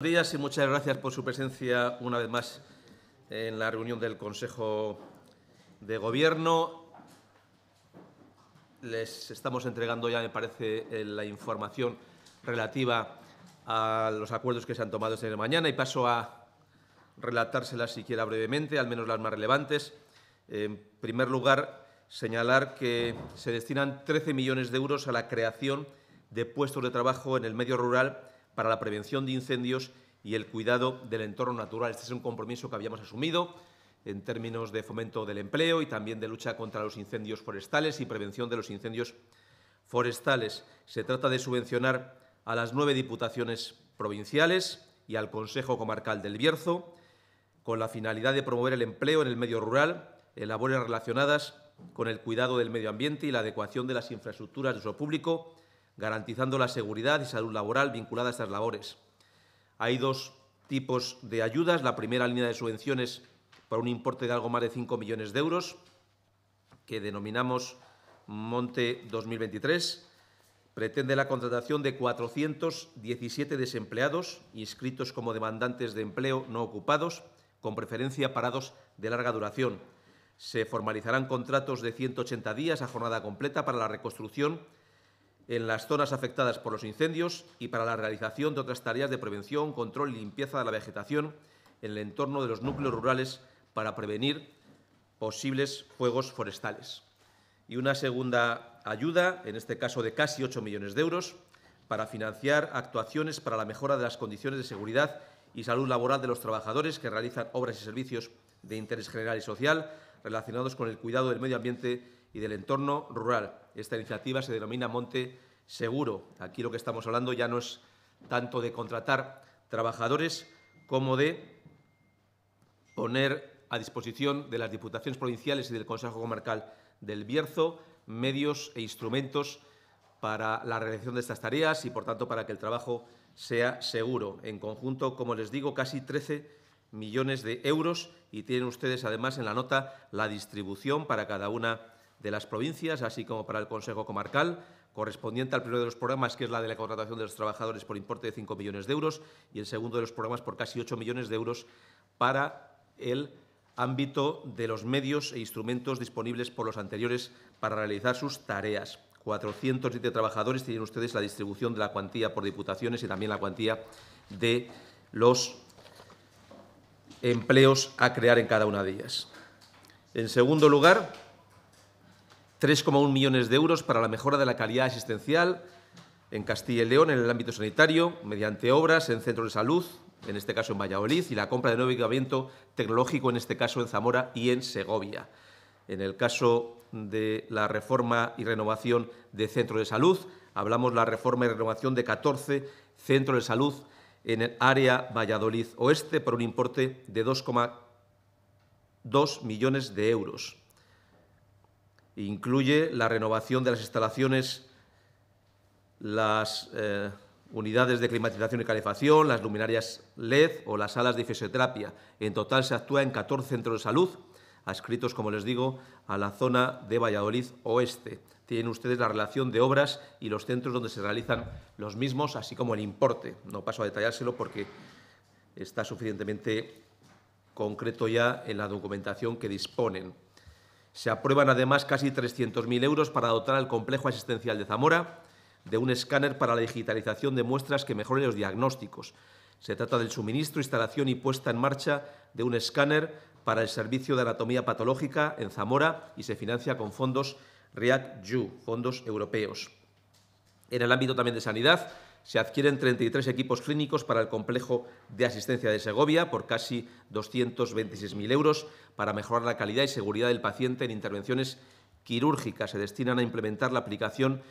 Buenos días y muchas gracias por su presencia una vez más en la reunión del Consejo de Gobierno. Les estamos entregando ya, me parece, eh, la información relativa a los acuerdos que se han tomado esta mañana y paso a relatárselas siquiera brevemente, al menos las más relevantes. En primer lugar, señalar que se destinan 13 millones de euros a la creación de puestos de trabajo en el medio rural para la prevención de incendios y el cuidado del entorno natural. Este es un compromiso que habíamos asumido en términos de fomento del empleo y también de lucha contra los incendios forestales y prevención de los incendios forestales. Se trata de subvencionar a las nueve diputaciones provinciales y al Consejo Comarcal del Bierzo con la finalidad de promover el empleo en el medio rural en labores relacionadas con el cuidado del medio ambiente y la adecuación de las infraestructuras de uso público garantizando la seguridad y salud laboral vinculada a estas labores. Hay dos tipos de ayudas. La primera línea de subvenciones para un importe de algo más de 5 millones de euros, que denominamos Monte 2023, pretende la contratación de 417 desempleados inscritos como demandantes de empleo no ocupados, con preferencia parados de larga duración. Se formalizarán contratos de 180 días a jornada completa para la reconstrucción en las zonas afectadas por los incendios y para la realización de otras tareas de prevención, control y limpieza de la vegetación en el entorno de los núcleos rurales para prevenir posibles fuegos forestales. Y una segunda ayuda, en este caso de casi 8 millones de euros, para financiar actuaciones para la mejora de las condiciones de seguridad y salud laboral de los trabajadores que realizan obras y servicios de interés general y social relacionados con el cuidado del medio ambiente y del entorno rural. Esta iniciativa se denomina Monte Seguro. Aquí lo que estamos hablando ya no es tanto de contratar trabajadores como de poner a disposición de las Diputaciones Provinciales y del Consejo Comarcal del Bierzo medios e instrumentos para la realización de estas tareas y, por tanto, para que el trabajo sea seguro. En conjunto, como les digo, casi 13 millones de euros y tienen ustedes, además, en la nota la distribución para cada una de las provincias, así como para el Consejo Comarcal, correspondiente al primero de los programas, que es la de la contratación de los trabajadores por importe de 5 millones de euros, y el segundo de los programas por casi 8 millones de euros para el ámbito de los medios e instrumentos disponibles por los anteriores para realizar sus tareas. 407 trabajadores tienen ustedes la distribución de la cuantía por diputaciones y también la cuantía de los empleos a crear en cada una de ellas. En segundo lugar, 3,1 millones de euros para la mejora de la calidad asistencial en Castilla y León en el ámbito sanitario, mediante obras en centros de salud, en este caso en Valladolid, y la compra de nuevo equipamiento tecnológico, en este caso en Zamora y en Segovia. En el caso de la reforma y renovación de centros de salud, hablamos de la reforma y renovación de 14 centros de salud en el área Valladolid Oeste por un importe de 2,2 millones de euros. Incluye la renovación de las instalaciones, las eh, unidades de climatización y calefacción, las luminarias LED o las salas de fisioterapia. En total se actúa en 14 centros de salud, adscritos, como les digo, a la zona de Valladolid Oeste. Tienen ustedes la relación de obras y los centros donde se realizan los mismos, así como el importe. No paso a detallárselo porque está suficientemente concreto ya en la documentación que disponen. Se aprueban además casi 300.000 euros para dotar al complejo asistencial de Zamora de un escáner para la digitalización de muestras que mejoren los diagnósticos. Se trata del suministro, instalación y puesta en marcha de un escáner para el servicio de anatomía patológica en Zamora y se financia con fondos REACT-EU, fondos europeos. En el ámbito también de sanidad, se adquieren 33 equipos clínicos para el complejo de asistencia de Segovia por casi 226.000 euros para mejorar la calidad y seguridad del paciente en intervenciones quirúrgicas. Se destinan a implementar la aplicación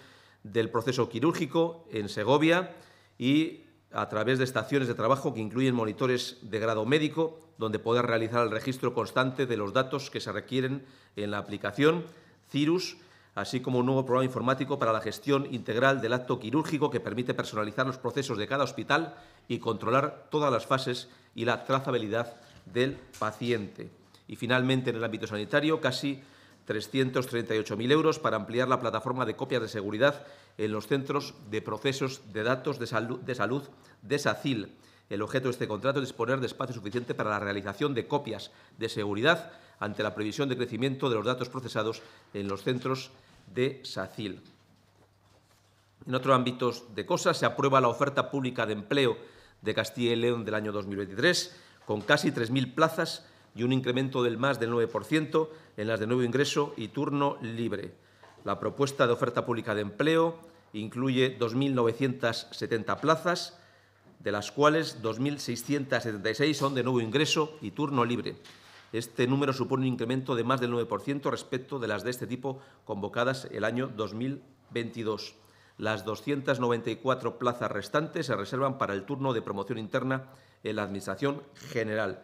del proceso quirúrgico en Segovia y a través de estaciones de trabajo que incluyen monitores de grado médico, donde poder realizar el registro constante de los datos que se requieren en la aplicación, CIRUS, así como un nuevo programa informático para la gestión integral del acto quirúrgico que permite personalizar los procesos de cada hospital y controlar todas las fases y la trazabilidad del paciente. Y finalmente, en el ámbito sanitario, casi 338.000 euros para ampliar la plataforma de copias de seguridad en los centros de procesos de datos de, salud de, salud de SACIL. El objeto de este contrato es disponer de espacio suficiente para la realización de copias de seguridad ante la previsión de crecimiento de los datos procesados en los centros de SACIL. En otros ámbitos de cosas, se aprueba la oferta pública de empleo de Castilla y León del año 2023, con casi 3.000 plazas y un incremento del más del 9% en las de nuevo ingreso y turno libre. La propuesta de oferta pública de empleo incluye 2.970 plazas, de las cuales 2.676 son de nuevo ingreso y turno libre. Este número supone un incremento de más del 9% respecto de las de este tipo convocadas el año 2022. Las 294 plazas restantes se reservan para el turno de promoción interna en la Administración General.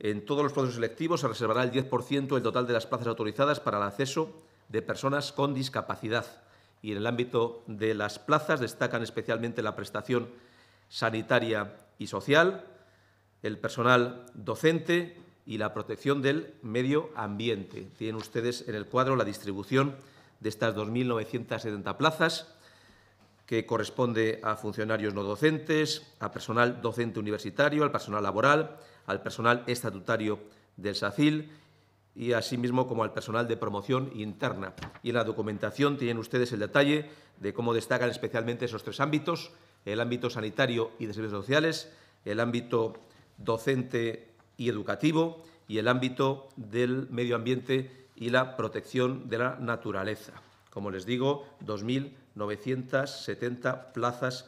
En todos los procesos selectivos se reservará el 10% del total de las plazas autorizadas para el acceso de personas con discapacidad. Y en el ámbito de las plazas destacan especialmente la prestación sanitaria y social, el personal docente, y la protección del medio ambiente. Tienen ustedes en el cuadro la distribución de estas 2.970 plazas que corresponde a funcionarios no docentes, a personal docente universitario, al personal laboral, al personal estatutario del SACIL y asimismo como al personal de promoción interna. Y en la documentación tienen ustedes el detalle de cómo destacan especialmente esos tres ámbitos, el ámbito sanitario y de servicios sociales, el ámbito docente y educativo y el ámbito del medio ambiente y la protección de la naturaleza. Como les digo, 2.970 plazas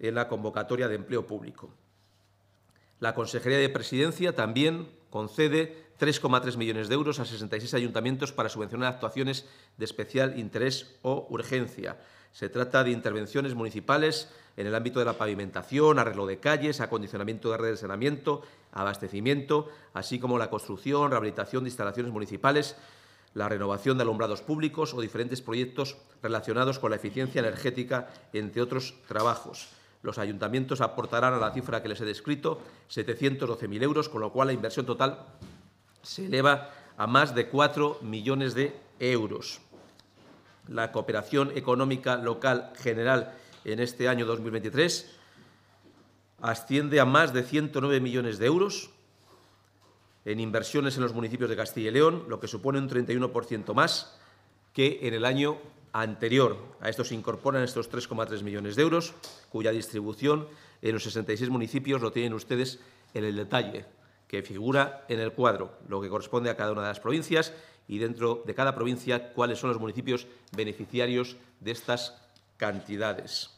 en la convocatoria de empleo público. La Consejería de Presidencia también concede 3,3 millones de euros a 66 ayuntamientos para subvencionar actuaciones de especial interés o urgencia. Se trata de intervenciones municipales en el ámbito de la pavimentación, arreglo de calles, acondicionamiento de redes de saneamiento, abastecimiento, así como la construcción, rehabilitación de instalaciones municipales, la renovación de alumbrados públicos o diferentes proyectos relacionados con la eficiencia energética, entre otros trabajos. Los ayuntamientos aportarán a la cifra que les he descrito 712.000 euros, con lo cual la inversión total se eleva a más de 4 millones de euros. La cooperación económica local general en este año 2023 asciende a más de 109 millones de euros en inversiones en los municipios de Castilla y León, lo que supone un 31% más que en el año anterior. A esto se incorporan estos 3,3 millones de euros, cuya distribución en los 66 municipios lo tienen ustedes en el detalle que figura en el cuadro, lo que corresponde a cada una de las provincias y dentro de cada provincia cuáles son los municipios beneficiarios de estas cantidades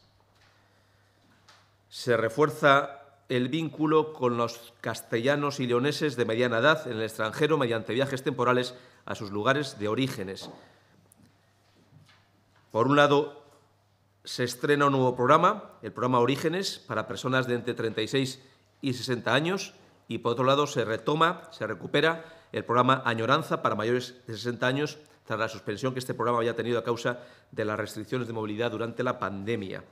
se refuerza el vínculo con los castellanos y leoneses de mediana edad en el extranjero mediante viajes temporales a sus lugares de orígenes. Por un lado, se estrena un nuevo programa, el programa Orígenes, para personas de entre 36 y 60 años, y por otro lado se retoma, se recupera el programa Añoranza para mayores de 60 años tras la suspensión que este programa había tenido a causa de las restricciones de movilidad durante la pandemia.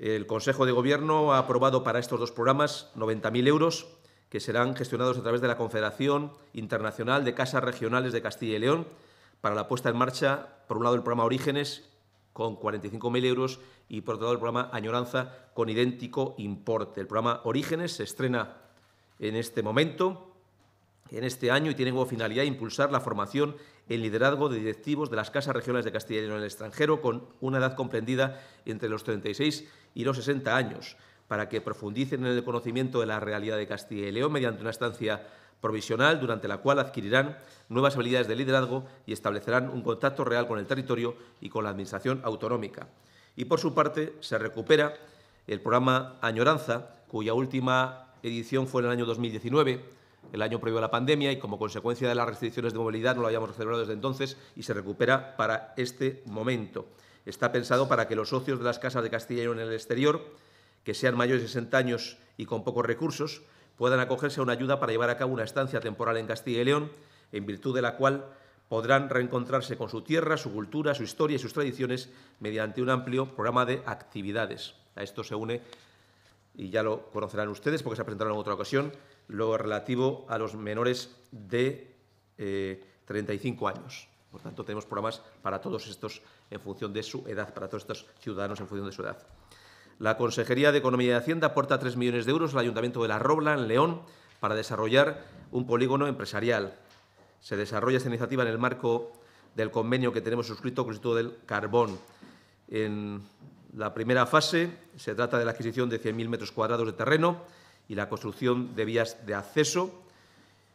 El Consejo de Gobierno ha aprobado para estos dos programas 90.000 euros que serán gestionados a través de la Confederación Internacional de Casas Regionales de Castilla y León para la puesta en marcha, por un lado, el programa Orígenes con 45.000 euros y, por otro lado, el programa Añoranza con idéntico importe. El programa Orígenes se estrena en este momento, en este año, y tiene como finalidad impulsar la formación el liderazgo de directivos de las casas regionales de Castilla y León en el extranjero con una edad comprendida entre los 36 y los 60 años, para que profundicen en el conocimiento de la realidad de Castilla y León mediante una estancia provisional durante la cual adquirirán nuevas habilidades de liderazgo y establecerán un contacto real con el territorio y con la Administración autonómica. Y por su parte, se recupera el programa Añoranza, cuya última edición fue en el año 2019 el año previo a la pandemia y como consecuencia de las restricciones de movilidad no lo habíamos celebrado desde entonces y se recupera para este momento. Está pensado para que los socios de las casas de Castilla y León en el exterior, que sean mayores de 60 años y con pocos recursos, puedan acogerse a una ayuda para llevar a cabo una estancia temporal en Castilla y León, en virtud de la cual podrán reencontrarse con su tierra, su cultura, su historia y sus tradiciones mediante un amplio programa de actividades. A esto se une, y ya lo conocerán ustedes porque se presentaron en otra ocasión, lo relativo a los menores de 35 eh, años. Por tanto, tenemos programas para todos estos en función de su edad, para todos estos ciudadanos en función de su edad. La Consejería de Economía y Hacienda aporta 3 millones de euros al Ayuntamiento de La Robla, en León, para desarrollar un polígono empresarial. Se desarrolla esta iniciativa en el marco del convenio que tenemos suscrito con el Instituto del Carbón. En la primera fase se trata de la adquisición de 100.000 metros cuadrados de terreno y la construcción de vías de acceso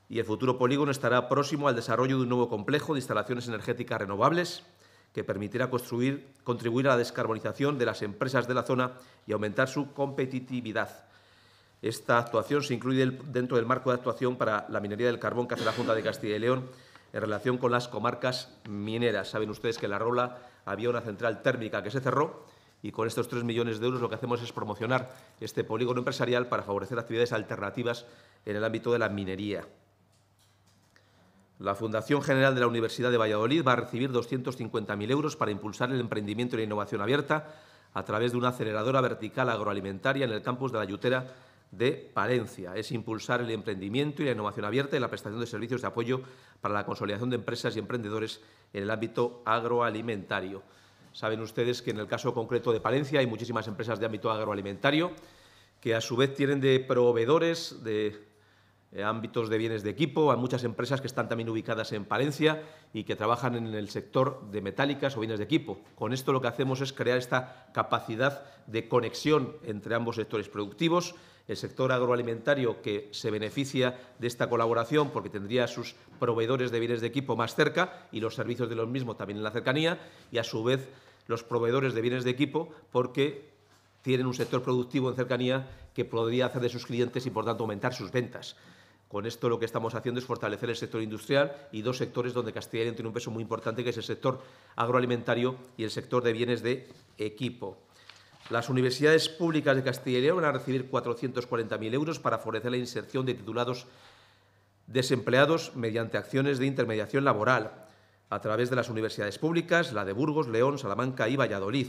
y el futuro polígono estará próximo al desarrollo de un nuevo complejo de instalaciones energéticas renovables que permitirá construir, contribuir a la descarbonización de las empresas de la zona y aumentar su competitividad. Esta actuación se incluye dentro del marco de actuación para la minería del carbón que hace la Junta de Castilla y León en relación con las comarcas mineras. Saben ustedes que en La Rola había una central térmica que se cerró y con estos 3 millones de euros lo que hacemos es promocionar este polígono empresarial para favorecer actividades alternativas en el ámbito de la minería. La Fundación General de la Universidad de Valladolid va a recibir 250.000 euros para impulsar el emprendimiento y la innovación abierta a través de una aceleradora vertical agroalimentaria en el campus de la Ayutera de Palencia. Es impulsar el emprendimiento y la innovación abierta y la prestación de servicios de apoyo para la consolidación de empresas y emprendedores en el ámbito agroalimentario. Saben ustedes que en el caso concreto de Palencia hay muchísimas empresas de ámbito agroalimentario que a su vez tienen de proveedores de eh, ámbitos de bienes de equipo, a muchas empresas que están también ubicadas en Palencia y que trabajan en el sector de metálicas o bienes de equipo. Con esto lo que hacemos es crear esta capacidad de conexión entre ambos sectores productivos el sector agroalimentario que se beneficia de esta colaboración porque tendría a sus proveedores de bienes de equipo más cerca y los servicios de los mismos también en la cercanía y a su vez los proveedores de bienes de equipo porque tienen un sector productivo en cercanía que podría hacer de sus clientes y por tanto aumentar sus ventas. Con esto lo que estamos haciendo es fortalecer el sector industrial y dos sectores donde Castilla-León tiene un peso muy importante, que es el sector agroalimentario y el sector de bienes de equipo. Las universidades públicas de Castilla y León van a recibir 440.000 euros para favorecer la inserción de titulados desempleados mediante acciones de intermediación laboral a través de las universidades públicas, la de Burgos, León, Salamanca y Valladolid.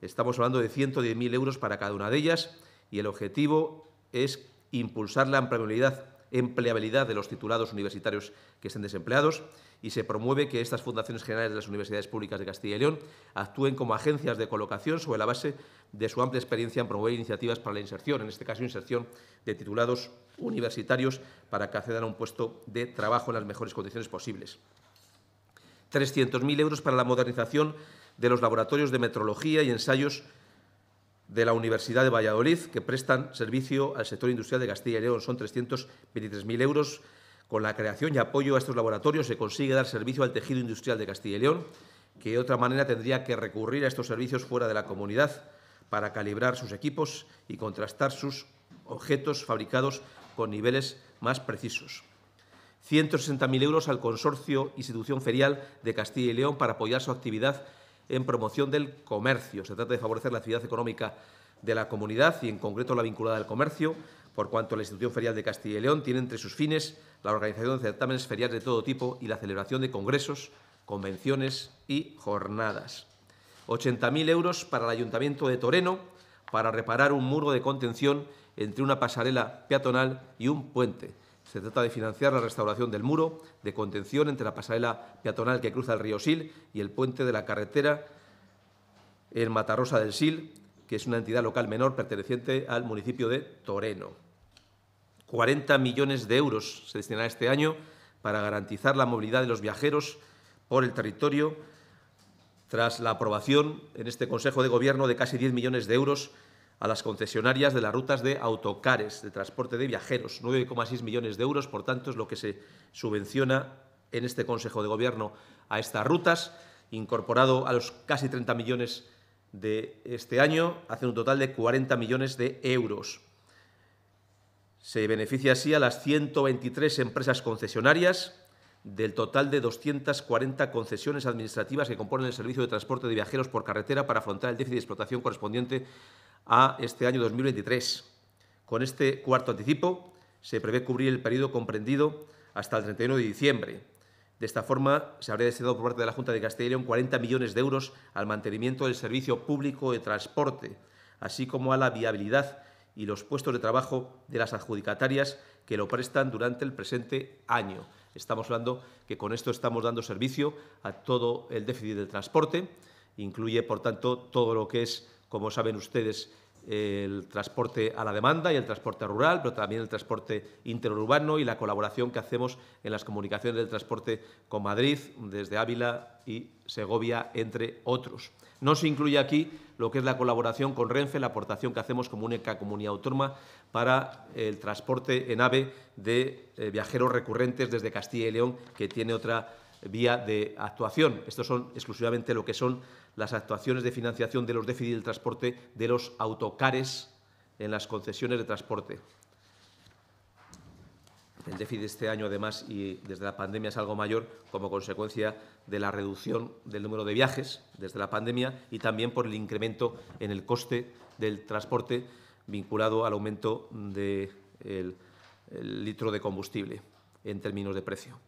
Estamos hablando de 110.000 euros para cada una de ellas y el objetivo es impulsar la empleabilidad, empleabilidad de los titulados universitarios que estén desempleados y se promueve que estas fundaciones generales de las universidades públicas de Castilla y León actúen como agencias de colocación sobre la base de su amplia experiencia en promover iniciativas para la inserción, en este caso inserción de titulados universitarios para que accedan a un puesto de trabajo en las mejores condiciones posibles. 300.000 euros para la modernización de los laboratorios de metrología y ensayos de la Universidad de Valladolid que prestan servicio al sector industrial de Castilla y León. Son 323.000 euros con la creación y apoyo a estos laboratorios se consigue dar servicio al tejido industrial de Castilla y León, que de otra manera tendría que recurrir a estos servicios fuera de la comunidad para calibrar sus equipos y contrastar sus objetos fabricados con niveles más precisos. 160.000 euros al Consorcio Institución Ferial de Castilla y León para apoyar su actividad en promoción del comercio. Se trata de favorecer la actividad económica de la comunidad y, en concreto, la vinculada al comercio, por cuanto la institución ferial de Castilla y León tiene entre sus fines la organización de certámenes feriales de todo tipo y la celebración de congresos, convenciones y jornadas. 80.000 euros para el Ayuntamiento de Toreno para reparar un muro de contención entre una pasarela peatonal y un puente. Se trata de financiar la restauración del muro de contención entre la pasarela peatonal que cruza el río Sil y el puente de la carretera en Matarrosa del Sil, que es una entidad local menor perteneciente al municipio de Toreno. 40 millones de euros se destinará este año para garantizar la movilidad de los viajeros por el territorio, tras la aprobación en este Consejo de Gobierno de casi 10 millones de euros a las concesionarias de las rutas de autocares de transporte de viajeros. 9,6 millones de euros, por tanto, es lo que se subvenciona en este Consejo de Gobierno a estas rutas, incorporado a los casi 30 millones de este año, hace un total de 40 millones de euros. Se beneficia así a las 123 empresas concesionarias del total de 240 concesiones administrativas que componen el servicio de transporte de viajeros por carretera para afrontar el déficit de explotación correspondiente a este año 2023. Con este cuarto anticipo se prevé cubrir el periodo comprendido hasta el 31 de diciembre. De esta forma, se habría destinado por parte de la Junta de Castilla y León 40 millones de euros al mantenimiento del servicio público de transporte, así como a la viabilidad y los puestos de trabajo de las adjudicatarias que lo prestan durante el presente año. Estamos hablando que con esto estamos dando servicio a todo el déficit del transporte, incluye, por tanto, todo lo que es, como saben ustedes, el transporte a la demanda y el transporte rural, pero también el transporte interurbano y la colaboración que hacemos en las comunicaciones del transporte con Madrid, desde Ávila y Segovia, entre otros. No se incluye aquí lo que es la colaboración con Renfe, la aportación que hacemos como única comunidad autónoma para el transporte en AVE de eh, viajeros recurrentes desde Castilla y León, que tiene otra vía de actuación. Estos son exclusivamente lo que son las actuaciones de financiación de los déficits del transporte de los autocares en las concesiones de transporte. El déficit este año, además, y desde la pandemia es algo mayor como consecuencia de la reducción del número de viajes desde la pandemia y también por el incremento en el coste del transporte vinculado al aumento del litro de combustible en términos de precio.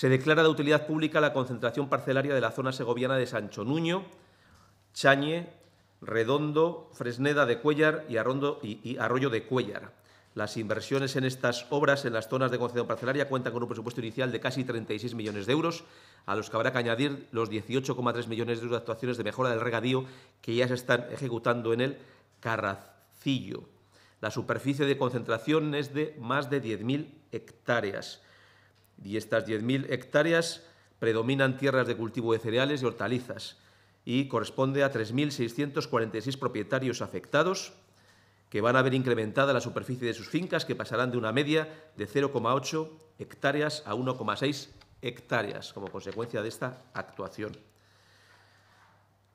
Se declara de utilidad pública la concentración parcelaria de la zona segoviana de Sancho Nuño, Chañe, Redondo, Fresneda de Cuellar y, Arroyo de Cuellar. Las inversiones en estas obras en las zonas de concentración parcelaria cuentan con un presupuesto inicial de casi 36 millones de euros, a los que habrá que añadir los 18,3 millones de euros de actuaciones de mejora del regadío que ya se están ejecutando en el Carracillo. La superficie de concentración es de más de 10.000 hectáreas y estas 10.000 hectáreas predominan tierras de cultivo de cereales y hortalizas y corresponde a 3.646 propietarios afectados que van a ver incrementada la superficie de sus fincas que pasarán de una media de 0,8 hectáreas a 1,6 hectáreas como consecuencia de esta actuación.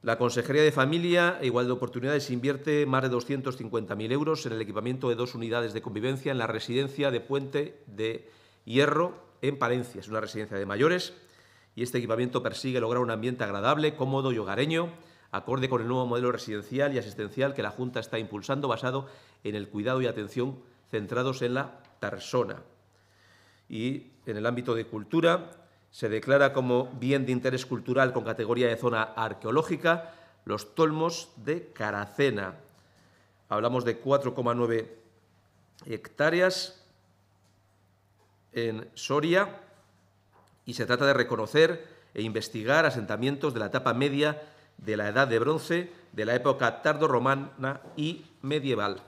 La Consejería de Familia e Igualdad de Oportunidades invierte más de 250.000 euros en el equipamiento de dos unidades de convivencia en la residencia de Puente de Hierro en Palencia. Es una residencia de mayores y este equipamiento persigue lograr un ambiente agradable, cómodo y hogareño, acorde con el nuevo modelo residencial y asistencial que la Junta está impulsando basado en el cuidado y atención centrados en la persona. Y en el ámbito de cultura, se declara como bien de interés cultural con categoría de zona arqueológica los tolmos de Caracena. Hablamos de 4,9 hectáreas en Soria y se trata de reconocer e investigar asentamientos de la etapa media de la Edad de Bronce, de la época tardorromana y medieval.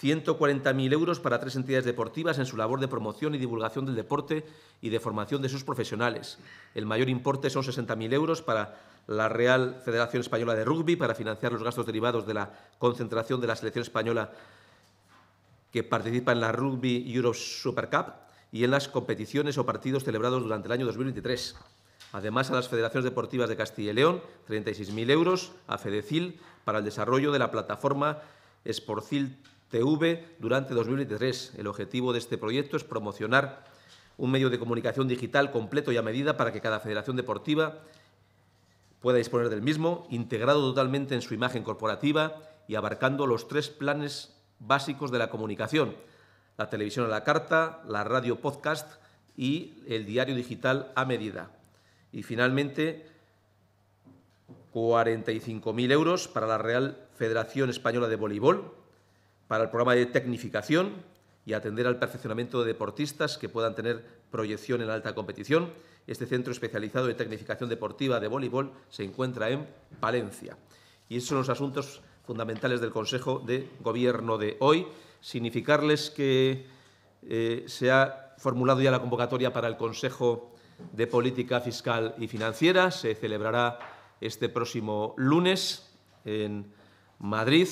140.000 euros para tres entidades deportivas en su labor de promoción y divulgación del deporte y de formación de sus profesionales. El mayor importe son 60.000 euros para la Real Federación Española de Rugby para financiar los gastos derivados de la concentración de la selección española que participa en la Rugby Europe Super Cup y en las competiciones o partidos celebrados durante el año 2023. Además, a las Federaciones Deportivas de Castilla y León, 36.000 euros, a FEDECIL, para el desarrollo de la plataforma Sporcil TV durante 2023. El objetivo de este proyecto es promocionar un medio de comunicación digital completo y a medida para que cada federación deportiva pueda disponer del mismo, integrado totalmente en su imagen corporativa y abarcando los tres planes básicos de la comunicación, la televisión a la carta, la radio podcast y el diario digital a medida. Y finalmente, 45.000 euros para la Real Federación Española de Voleibol, para el programa de tecnificación y atender al perfeccionamiento de deportistas que puedan tener proyección en alta competición. Este centro especializado de tecnificación deportiva de voleibol se encuentra en Palencia. Y esos son los asuntos fundamentales del Consejo de Gobierno de hoy. Significarles que eh, se ha formulado ya la convocatoria para el Consejo de Política Fiscal y Financiera. Se celebrará este próximo lunes en Madrid.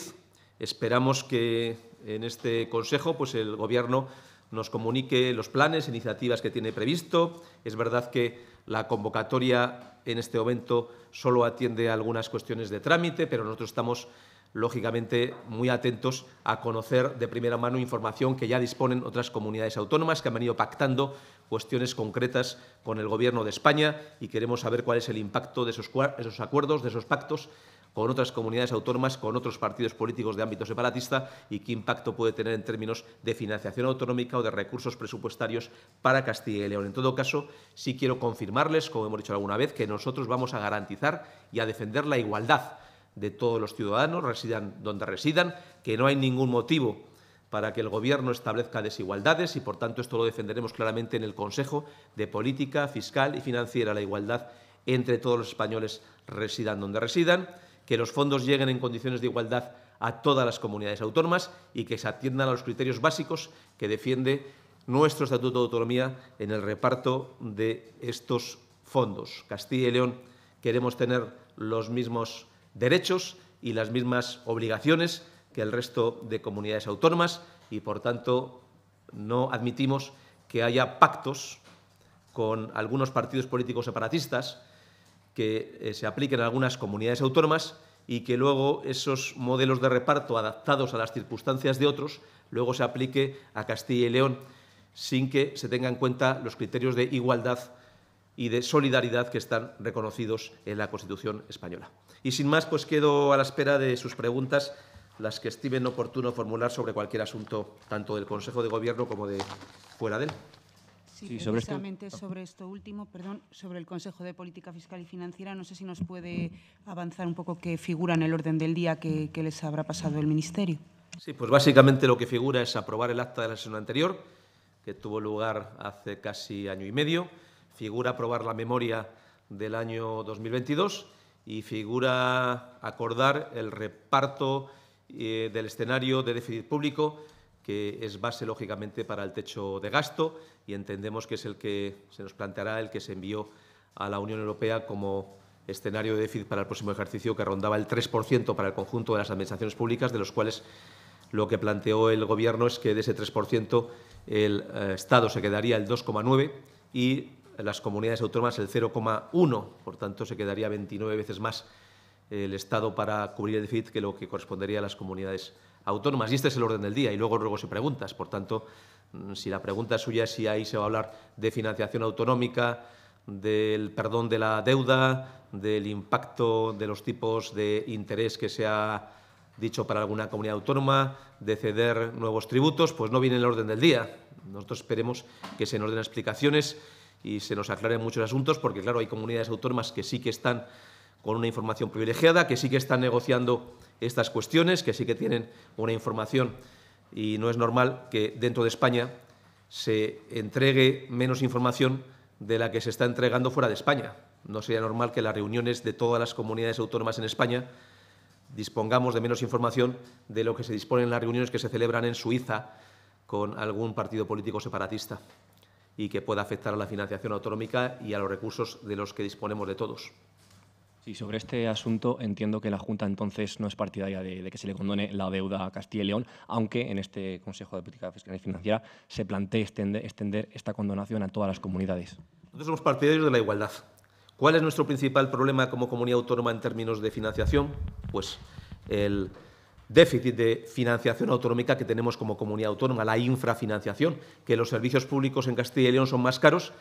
Esperamos que en este Consejo pues el Gobierno nos comunique los planes, iniciativas que tiene previsto. Es verdad que la convocatoria en este momento solo atiende a algunas cuestiones de trámite, pero nosotros estamos lógicamente muy atentos a conocer de primera mano información que ya disponen otras comunidades autónomas que han venido pactando cuestiones concretas con el Gobierno de España y queremos saber cuál es el impacto de esos, acuerdos, de esos pactos con otras comunidades autónomas, con otros partidos políticos de ámbito separatista y qué impacto puede tener en términos de financiación autonómica o de recursos presupuestarios para Castilla y León. En todo caso, sí quiero confirmarles, como hemos dicho alguna vez, que nosotros vamos a garantizar y a defender la igualdad de todos los ciudadanos, residan donde residan, que no hay ningún motivo para que el Gobierno establezca desigualdades y, por tanto, esto lo defenderemos claramente en el Consejo de Política Fiscal y Financiera, la igualdad entre todos los españoles, residan donde residan, que los fondos lleguen en condiciones de igualdad a todas las comunidades autónomas y que se atiendan a los criterios básicos que defiende nuestro Estatuto de Autonomía en el reparto de estos fondos. Castilla y León queremos tener los mismos derechos y las mismas obligaciones que el resto de comunidades autónomas y, por tanto, no admitimos que haya pactos con algunos partidos políticos separatistas que eh, se apliquen a algunas comunidades autónomas y que luego esos modelos de reparto adaptados a las circunstancias de otros luego se aplique a Castilla y León sin que se tengan en cuenta los criterios de igualdad y de solidaridad que están reconocidos en la Constitución española. Y sin más, pues quedo a la espera de sus preguntas, las que estimen oportuno formular sobre cualquier asunto, tanto del Consejo de Gobierno como de fuera de él. Sí, sobre precisamente ah. sobre esto último, perdón, sobre el Consejo de Política Fiscal y Financiera, no sé si nos puede avanzar un poco qué figura en el orden del día que, que les habrá pasado el Ministerio. Sí, pues básicamente lo que figura es aprobar el acta de la sesión anterior, que tuvo lugar hace casi año y medio, figura aprobar la memoria del año 2022 y figura acordar el reparto eh, del escenario de déficit público, que es base, lógicamente, para el techo de gasto y entendemos que es el que se nos planteará, el que se envió a la Unión Europea como escenario de déficit para el próximo ejercicio, que rondaba el 3% para el conjunto de las administraciones públicas, de los cuales lo que planteó el Gobierno es que de ese 3% el eh, Estado se quedaría el 2,9% y las comunidades autónomas el 0,1, por tanto se quedaría 29 veces más el Estado para cubrir el déficit que lo que correspondería a las comunidades autónomas. Y este es el orden del día y luego luego se preguntas. Por tanto, mm, si la pregunta suya es si ahí se va a hablar de financiación autonómica, del perdón de la deuda, del impacto de los tipos de interés que se ha dicho para alguna comunidad autónoma, de ceder nuevos tributos, pues no viene el orden del día. Nosotros esperemos que se nos den explicaciones y se nos aclaren muchos asuntos, porque claro, hay comunidades autónomas que sí que están con una información privilegiada, que sí que están negociando estas cuestiones, que sí que tienen una información y no es normal que dentro de España se entregue menos información de la que se está entregando fuera de España. No sería normal que las reuniones de todas las comunidades autónomas en España dispongamos de menos información de lo que se dispone en las reuniones que se celebran en Suiza con algún partido político separatista y que pueda afectar a la financiación autonómica y a los recursos de los que disponemos de todos. Sí, sobre este asunto entiendo que la Junta entonces no es partidaria de, que se le condone la deuda a Castilla y León, aunque en este Consejo de Política Fiscal y Financiera se plantea extender, extender esta condonación a todas las comunidades. Nosotros somos partidarios de la igualdad. ¿Cuál es nuestro principal problema como comunidad autónoma en términos de financiación? Pues el déficit de financiación autonómica que tenemos como comunidad autónoma, la infrafinanciación, que los servicios públicos en Castilla y León son más caros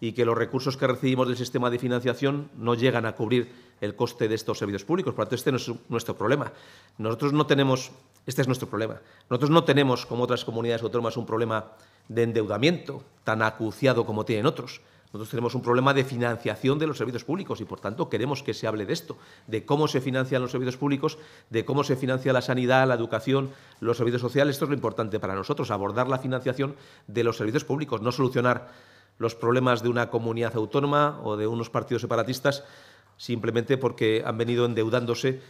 y que los recursos que recibimos del sistema de financiación no llegan a cubrir el coste de estos servicios públicos. Por tanto, este no es nuestro problema. Nosotros no tenemos, este es nuestro problema. Nosotros no tenemos, como otras comunidades autónomas, un problema de endeudamiento tan acuciado como tienen otros. Nosotros tenemos un problema de financiación de los servicios públicos y, por tanto, queremos que se hable de esto, de cómo se financian los servicios públicos, de cómo se financia la sanidad, la educación, los servicios sociales. Esto es lo importante para nosotros, abordar la financiación de los servicios públicos, no solucionar los problemas de una comunidad autónoma o de unos partidos separatistas simplemente porque han venido endeudándose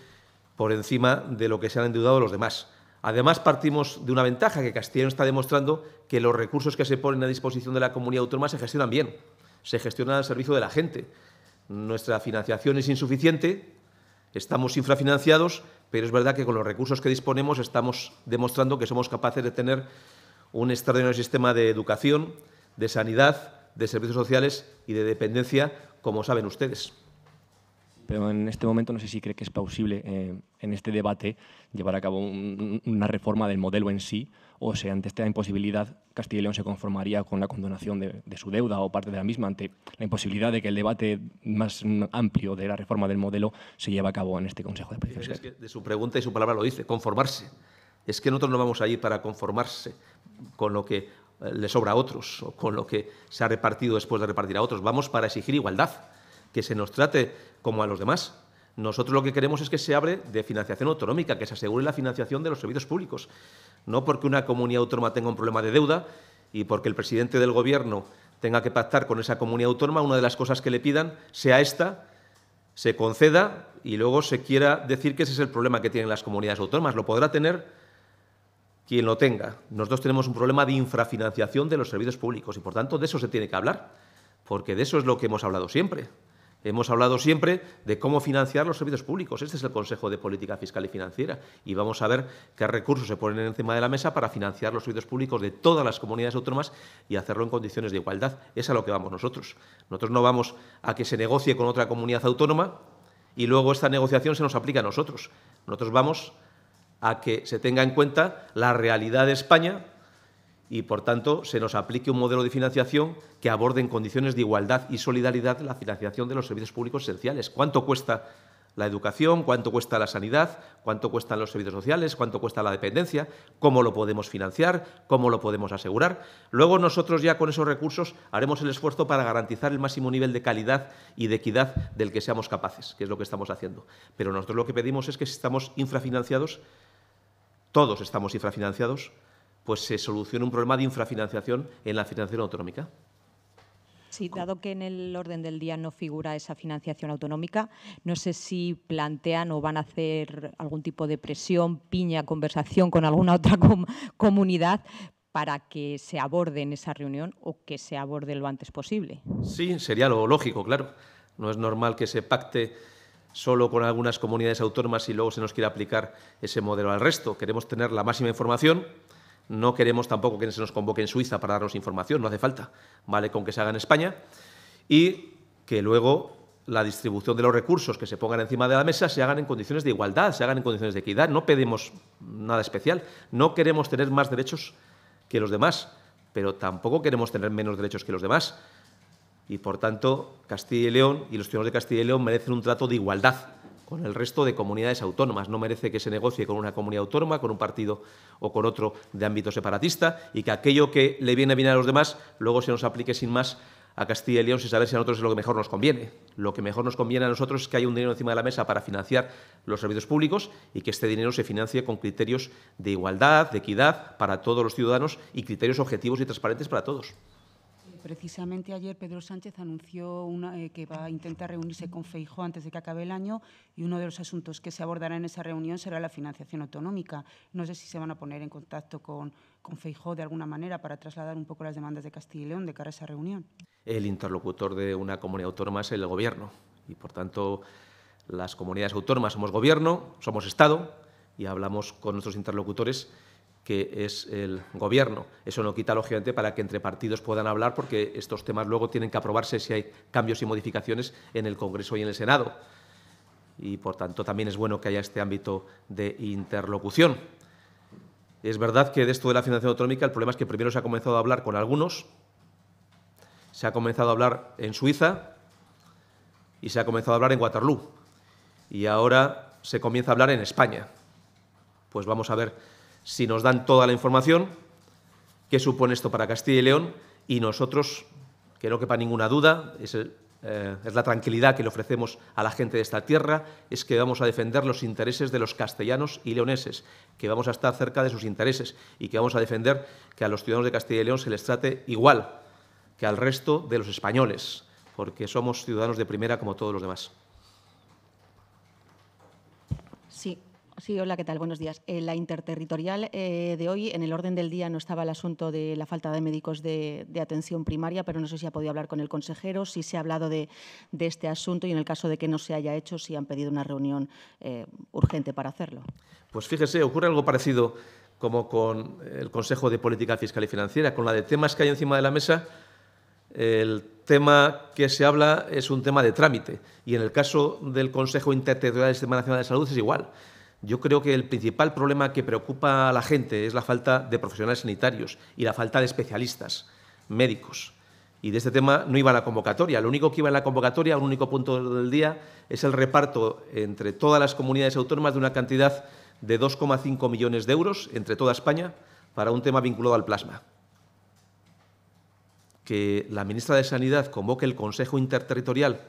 por encima de lo que se han endeudado los demás. Además, partimos de una ventaja que Castellón está demostrando que los recursos que se ponen a disposición de la comunidad autónoma se gestionan bien se gestiona al servicio de la gente. Nuestra financiación es insuficiente, estamos infrafinanciados, pero es verdad que con los recursos que disponemos estamos demostrando que somos capaces de tener un extraordinario sistema de educación, de sanidad, de servicios sociales y de dependencia, como saben ustedes pero en este momento no sé si cree que es posible eh, en este debate llevar a cabo una reforma del modelo en sí, o sea, ante esta imposibilidad Castilla y León se conformaría con la condonación de, su deuda o parte de la misma, ante la imposibilidad de que el debate más amplio de la reforma del modelo se lleve a cabo en este Consejo de Precios. Es que de su pregunta y su palabra lo dice, conformarse. Es que nosotros no vamos allí para conformarse con lo que eh, le sobra a otros o con lo que se ha repartido después de repartir a otros. Vamos para exigir igualdad que se nos trate como a los demás. Nosotros lo que queremos es que se abre de financiación autonómica, que se asegure la financiación de los servicios públicos. No porque una comunidad autónoma tenga un problema de deuda y porque el presidente del Gobierno tenga que pactar con esa comunidad autónoma, una de las cosas que le pidan sea esta, se conceda y luego se quiera decir que ese es el problema que tienen las comunidades autónomas. Lo podrá tener quien lo tenga. Nosotros tenemos un problema de infrafinanciación de los servicios públicos y, por tanto, de eso se tiene que hablar, porque de eso es lo que hemos hablado siempre. Hemos hablado siempre de cómo financiar los servicios públicos. Este es el Consejo de Política Fiscal y Financiera. Y vamos a ver qué recursos se ponen encima de la mesa para financiar los servicios públicos de todas las comunidades autónomas y hacerlo en condiciones de igualdad. Es a lo que vamos nosotros. Nosotros no vamos a que se negocie con otra comunidad autónoma y luego esta negociación se nos aplica a nosotros. Nosotros vamos a que se tenga en cuenta la realidad de España y, por tanto, se nos aplique un modelo de financiación que aborde en condiciones de igualdad y solidaridad la financiación de los servicios públicos esenciales. ¿Cuánto cuesta la educación? ¿Cuánto cuesta la sanidad? ¿Cuánto cuestan los servicios sociales? ¿Cuánto cuesta la dependencia? ¿Cómo lo podemos financiar? ¿Cómo lo podemos asegurar? Luego nosotros ya con esos recursos haremos el esfuerzo para garantizar el máximo nivel de calidad y de equidad del que seamos capaces, que es lo que estamos haciendo. Pero nosotros lo que pedimos es que si estamos infrafinanciados, todos estamos infrafinanciados, pues se solucione un problema de infrafinanciación en la financiación autonómica. Sí, dado que en el orden del día no figura esa financiación autonómica, no sé si plantean o van a hacer algún tipo de presión, piña, conversación con alguna otra comunidad para que se aborde en esa reunión o que se aborde lo antes posible. Sí, sería lo lógico, claro. No es normal que se pacte solo con algunas comunidades autónomas y luego se nos quiera aplicar ese modelo al resto. Queremos tener la máxima información no queremos tampoco que se nos convoque en Suiza para darnos información, no hace falta, vale con que se haga en España y que luego la distribución de los recursos que se pongan encima de la mesa se hagan en condiciones de igualdad, se hagan en condiciones de equidad. No pedimos nada especial, no queremos tener más derechos que los demás, pero tampoco queremos tener menos derechos que los demás. Y por tanto, Castilla y León y los ciudadanos de Castilla y León merecen un trato de igualdad con el resto de comunidades autónomas. No merece que se negocie con una comunidad autónoma, con un partido o con otro de ámbito separatista y que aquello que le viene bien a los demás luego se nos aplique sin más a Castilla y León sin saber si a nosotros es lo que mejor nos conviene. Lo que mejor nos conviene a nosotros es que haya un dinero encima de la mesa para financiar los servicios públicos y que este dinero se financie con criterios de igualdad, de equidad para todos los ciudadanos y criterios objetivos y transparentes para todos precisamente ayer Pedro Sánchez anunció eh, que va a intentar reunirse con Feijó antes de que acabe el año y uno de los asuntos que se abordará en esa reunión será la financiación autonómica. No sé si se van a poner en contacto con, con Feijó de alguna manera para trasladar un poco las demandas de Castilla y León de cara a esa reunión. El interlocutor de una comunidad autónoma es el gobierno y, por tanto, las comunidades autónomas somos gobierno, somos Estado y hablamos con nuestros interlocutores que es el gobierno. Eso no quita, lógicamente, para que entre partidos puedan hablar, porque estos temas luego tienen que aprobarse si hay cambios y modificaciones en el Congreso y en el Senado. Y, por tanto, también es bueno que haya este ámbito de interlocución. Es verdad que de esto de la financiación autonómica el problema es que primero se ha comenzado a hablar con algunos, se ha comenzado a hablar en Suiza y se ha comenzado a hablar en Waterloo. Y ahora se comienza a hablar en España. Pues vamos a ver si nos dan toda la información, qué supone esto para Castilla y León y nosotros, que no quepa ninguna duda, es, eh, es la tranquilidad que le ofrecemos a la gente de esta tierra, es que vamos a defender los intereses de los castellanos y leoneses, que vamos a estar cerca de sus intereses y que vamos a defender que a los ciudadanos de Castilla y León se les trate igual que al resto de los españoles, porque somos ciudadanos de primera como todos los demás. Sí, hola, ¿qué tal? Buenos días. En eh, la interterritorial eh, de hoy, en el orden del día, no estaba el asunto de la falta de médicos de, atención primaria, pero no sé si ha podido hablar con el consejero, si se ha hablado de, este asunto y en el caso de que no se haya hecho, si han pedido una reunión eh, urgente para hacerlo. Pues fíjese, ocurre algo parecido como con el Consejo de Política Fiscal y Financiera, con la de temas que hay encima de la mesa. El tema que se habla es un tema de trámite y en el caso del Consejo Interterritorial del Sistema Nacional de Salud es igual. Yo creo que el principal problema que preocupa a la gente es la falta de profesionales sanitarios y la falta de especialistas médicos. Y de este tema no iba la convocatoria. Lo único que iba en la convocatoria, un único punto del día, es el reparto entre todas las comunidades autónomas de una cantidad de 2,5 millones de euros entre toda España para un tema vinculado al plasma. Que la ministra de Sanidad convoque el Consejo Interterritorial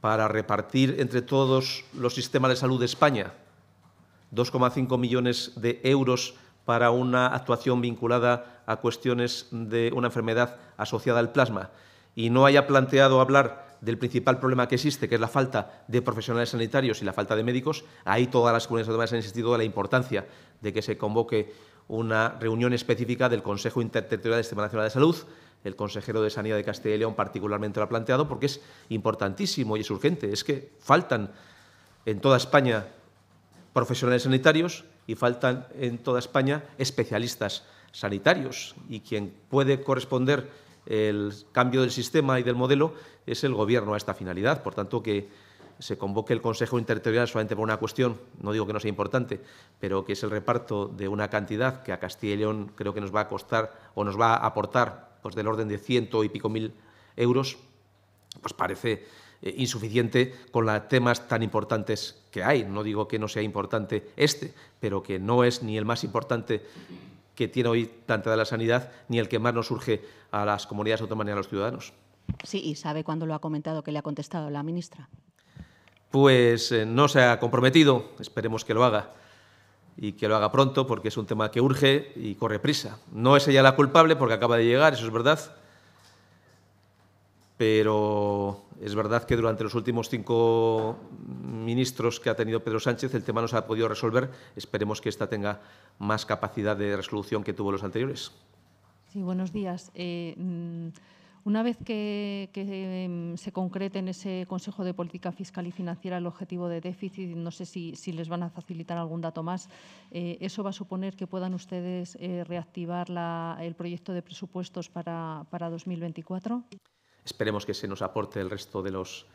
para repartir entre todos los sistemas de salud de España 2,5 millones de euros para una actuación vinculada a cuestiones de una enfermedad asociada al plasma y no haya planteado hablar del principal problema que existe, que es la falta de profesionales sanitarios y la falta de médicos, ahí todas las comunidades autónomas han insistido en la importancia de que se convoque una reunión específica del Consejo Interterritorial del Sistema Nacional de Salud. El consejero de Sanidad de Castilla y León particularmente lo ha planteado porque es importantísimo y es urgente. Es que faltan en toda España profesionales sanitarios y faltan en toda España especialistas sanitarios. Y quien puede corresponder el cambio del sistema y del modelo es el Gobierno a esta finalidad. Por tanto, que se convoque el Consejo Interterritorial solamente por una cuestión, no digo que no sea importante, pero que es el reparto de una cantidad que a Castilla y León creo que nos va a costar o nos va a aportar pues, del orden de ciento y pico mil euros, pues parece eh, insuficiente con los temas tan importantes que hay. No digo que no sea importante este, pero que no es ni el más importante que tiene hoy tanta de la sanidad, ni el que más nos urge a las comunidades autónomas y a los ciudadanos. Sí, y sabe cuándo lo ha comentado, que le ha contestado la ministra. Pues eh, no se ha comprometido, esperemos que lo haga y que lo haga pronto porque es un tema que urge y corre prisa. No es ella la culpable porque acaba de llegar, eso es verdad, pero es verdad que durante los últimos cinco ministros que ha tenido Pedro Sánchez el tema no se ha podido resolver. Esperemos que esta tenga más capacidad de resolución que tuvo los anteriores. Sí, buenos días. Eh, mm, una vez que, em, se concrete en ese Consejo de Política Fiscal y Financiera el objetivo de déficit, no sé si, les van a facilitar algún dato más, eh, ¿eso va a suponer que puedan ustedes eh, reactivar el proyecto de presupuestos para, para 2024? Esperemos que se nos aporte el resto de los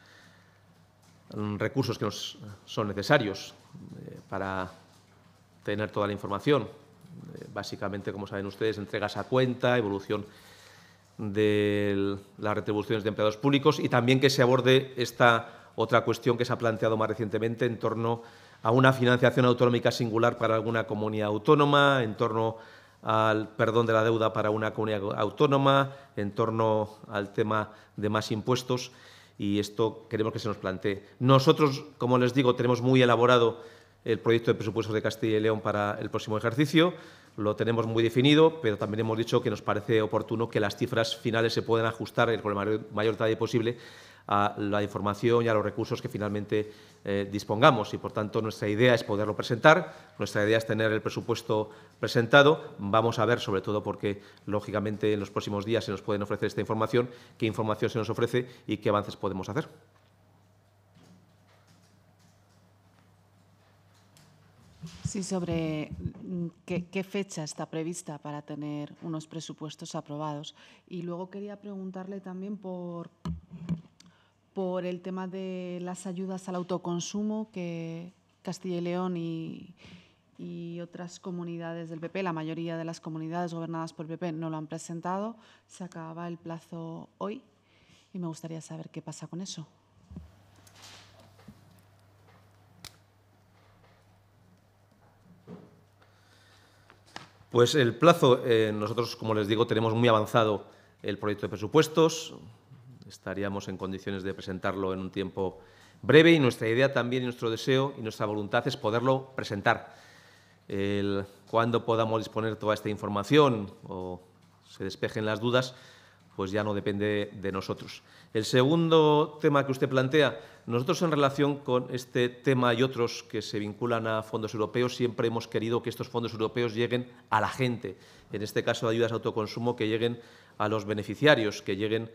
mm, recursos que nos son necesarios eh, para tener toda la información. Eh, básicamente, como saben ustedes, entregas a cuenta, evolución de las retribuciones de empleados públicos y también que se aborde esta otra cuestión que se ha planteado más recientemente en torno a una financiación autonómica singular para alguna comunidad autónoma, en torno al perdón de la deuda para una comunidad autónoma, en torno al tema de más impuestos y esto queremos que se nos plantee. Nosotros, como les digo, tenemos muy elaborado el proyecto de presupuestos de Castilla y León para el próximo ejercicio, lo tenemos muy definido, pero también hemos dicho que nos parece oportuno que las cifras finales se puedan ajustar con el mayor, mayor detalle posible a la información y a los recursos que finalmente eh, dispongamos y, por tanto, nuestra idea es poderlo presentar, nuestra idea es tener el presupuesto presentado. Vamos a ver, sobre todo porque, lógicamente, en los próximos días se nos pueden ofrecer esta información, qué información se nos ofrece y qué avances podemos hacer. Sí, sobre mm, qué, fecha está prevista para tener unos presupuestos aprobados. Y luego quería preguntarle también por por el tema de las ayudas al autoconsumo que Castilla y León y, otras comunidades del PP, la mayoría de las comunidades gobernadas por el PP no lo han presentado. Se acaba el plazo hoy y me gustaría saber qué pasa con eso. Pues el plazo, eh, nosotros, como les digo, tenemos muy avanzado el proyecto de presupuestos, estaríamos en condiciones de presentarlo en un tiempo breve y nuestra idea también y nuestro deseo y nuestra voluntad es poderlo presentar. El, cuando podamos disponer toda esta información o se despejen las dudas, pues ya no depende de nosotros. El segundo tema que usted plantea, nosotros en relación con este tema y otros que se vinculan a fondos europeos, siempre hemos querido que estos fondos europeos lleguen a la gente, en este caso de ayudas a autoconsumo, que lleguen a los beneficiarios, que lleguen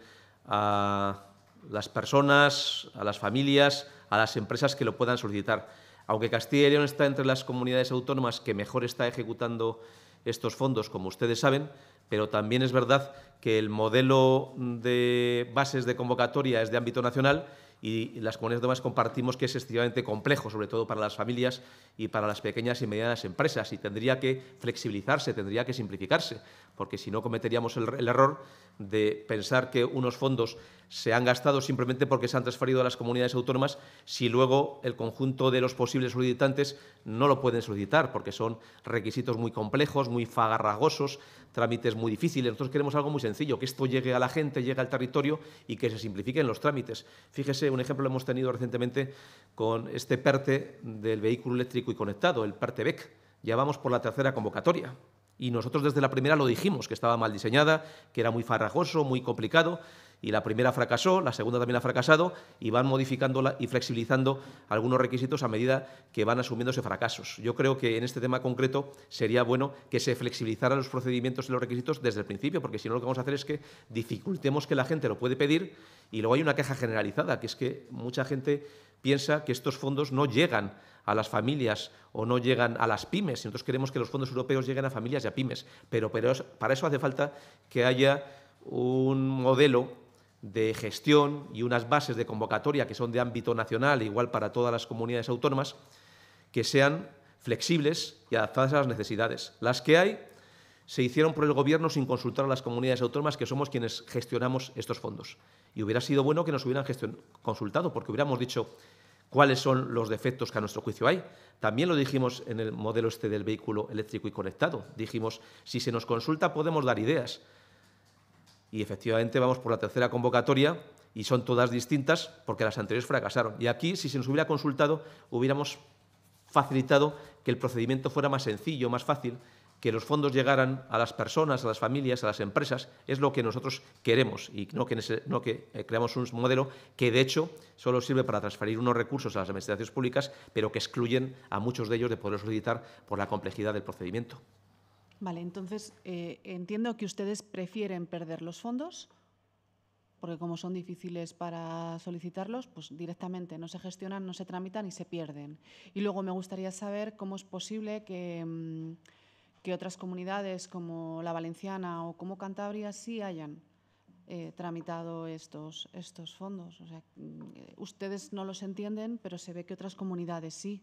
a las personas, a las familias, a las empresas que lo puedan solicitar. Aunque Castilla y León está entre las comunidades autónomas que mejor está ejecutando estos fondos, como ustedes saben, pero también es verdad que el modelo de bases de convocatoria es de ámbito nacional y las comunidades autónomas compartimos que es extremadamente complejo, sobre todo para las familias y para las pequeñas y medianas empresas, y tendría que flexibilizarse, tendría que simplificarse, porque si no cometeríamos el, el error de pensar que unos fondos se han gastado simplemente porque se han transferido a las comunidades autónomas si luego el conjunto de los posibles solicitantes no lo pueden solicitar porque son requisitos muy complejos, muy fagarragosos, trámites muy difíciles. Nosotros queremos algo muy sencillo, que esto llegue a la gente, llegue al territorio y que se simplifiquen los trámites. Fíjese, un ejemplo lo hemos tenido recientemente con este PERTE del vehículo eléctrico y conectado, el PERTE BEC. Ya vamos por la tercera convocatoria. Y nosotros desde la primera lo dijimos, que estaba mal diseñada, que era muy farragoso, muy complicado y la primera fracasó, la segunda también ha fracasado y van modificando y flexibilizando algunos requisitos a medida que van asumiéndose fracasos. Yo creo que en este tema concreto sería bueno que se flexibilizaran los procedimientos y los requisitos desde el principio, porque si no lo que vamos a hacer es que dificultemos que la gente lo puede pedir y luego hay una queja generalizada, que es que mucha gente piensa que estos fondos no llegan a las familias o no llegan a las pymes. Nosotros queremos que los fondos europeos lleguen a familias y a pymes, pero, pero para eso hace falta que haya un modelo de gestión y unas bases de convocatoria que son de ámbito nacional, igual para todas las comunidades autónomas, que sean flexibles y adaptadas a las necesidades. Las que hay se hicieron por el Gobierno sin consultar a las comunidades autónomas, que somos quienes gestionamos estos fondos. Y hubiera sido bueno que nos hubieran consultado, porque hubiéramos dicho cuáles son los defectos que a nuestro juicio hay. También lo dijimos en el modelo este del vehículo eléctrico y conectado. Dijimos, si se nos consulta podemos dar ideas, y efectivamente vamos por la tercera convocatoria y son todas distintas porque las anteriores fracasaron. Y aquí, si se nos hubiera consultado, hubiéramos facilitado que el procedimiento fuera más sencillo, más fácil, que los fondos llegaran a las personas, a las familias, a las empresas, es lo que nosotros queremos y no que, eh, creamos un modelo que, de hecho, solo sirve para transferir unos recursos a las administraciones públicas, pero que excluyen a muchos de ellos de poder solicitar por la complejidad del procedimiento. Vale, entonces eh, entiendo que ustedes prefieren perder los fondos, porque como son difíciles para solicitarlos, pues directamente no se gestionan, no se tramitan y se pierden. Y luego me gustaría saber cómo es posible que, mm, que otras comunidades como la valenciana o como Cantabria sí hayan eh, tramitado estos, estos fondos. O sea, mm, ustedes no los entienden, pero se ve que otras comunidades sí.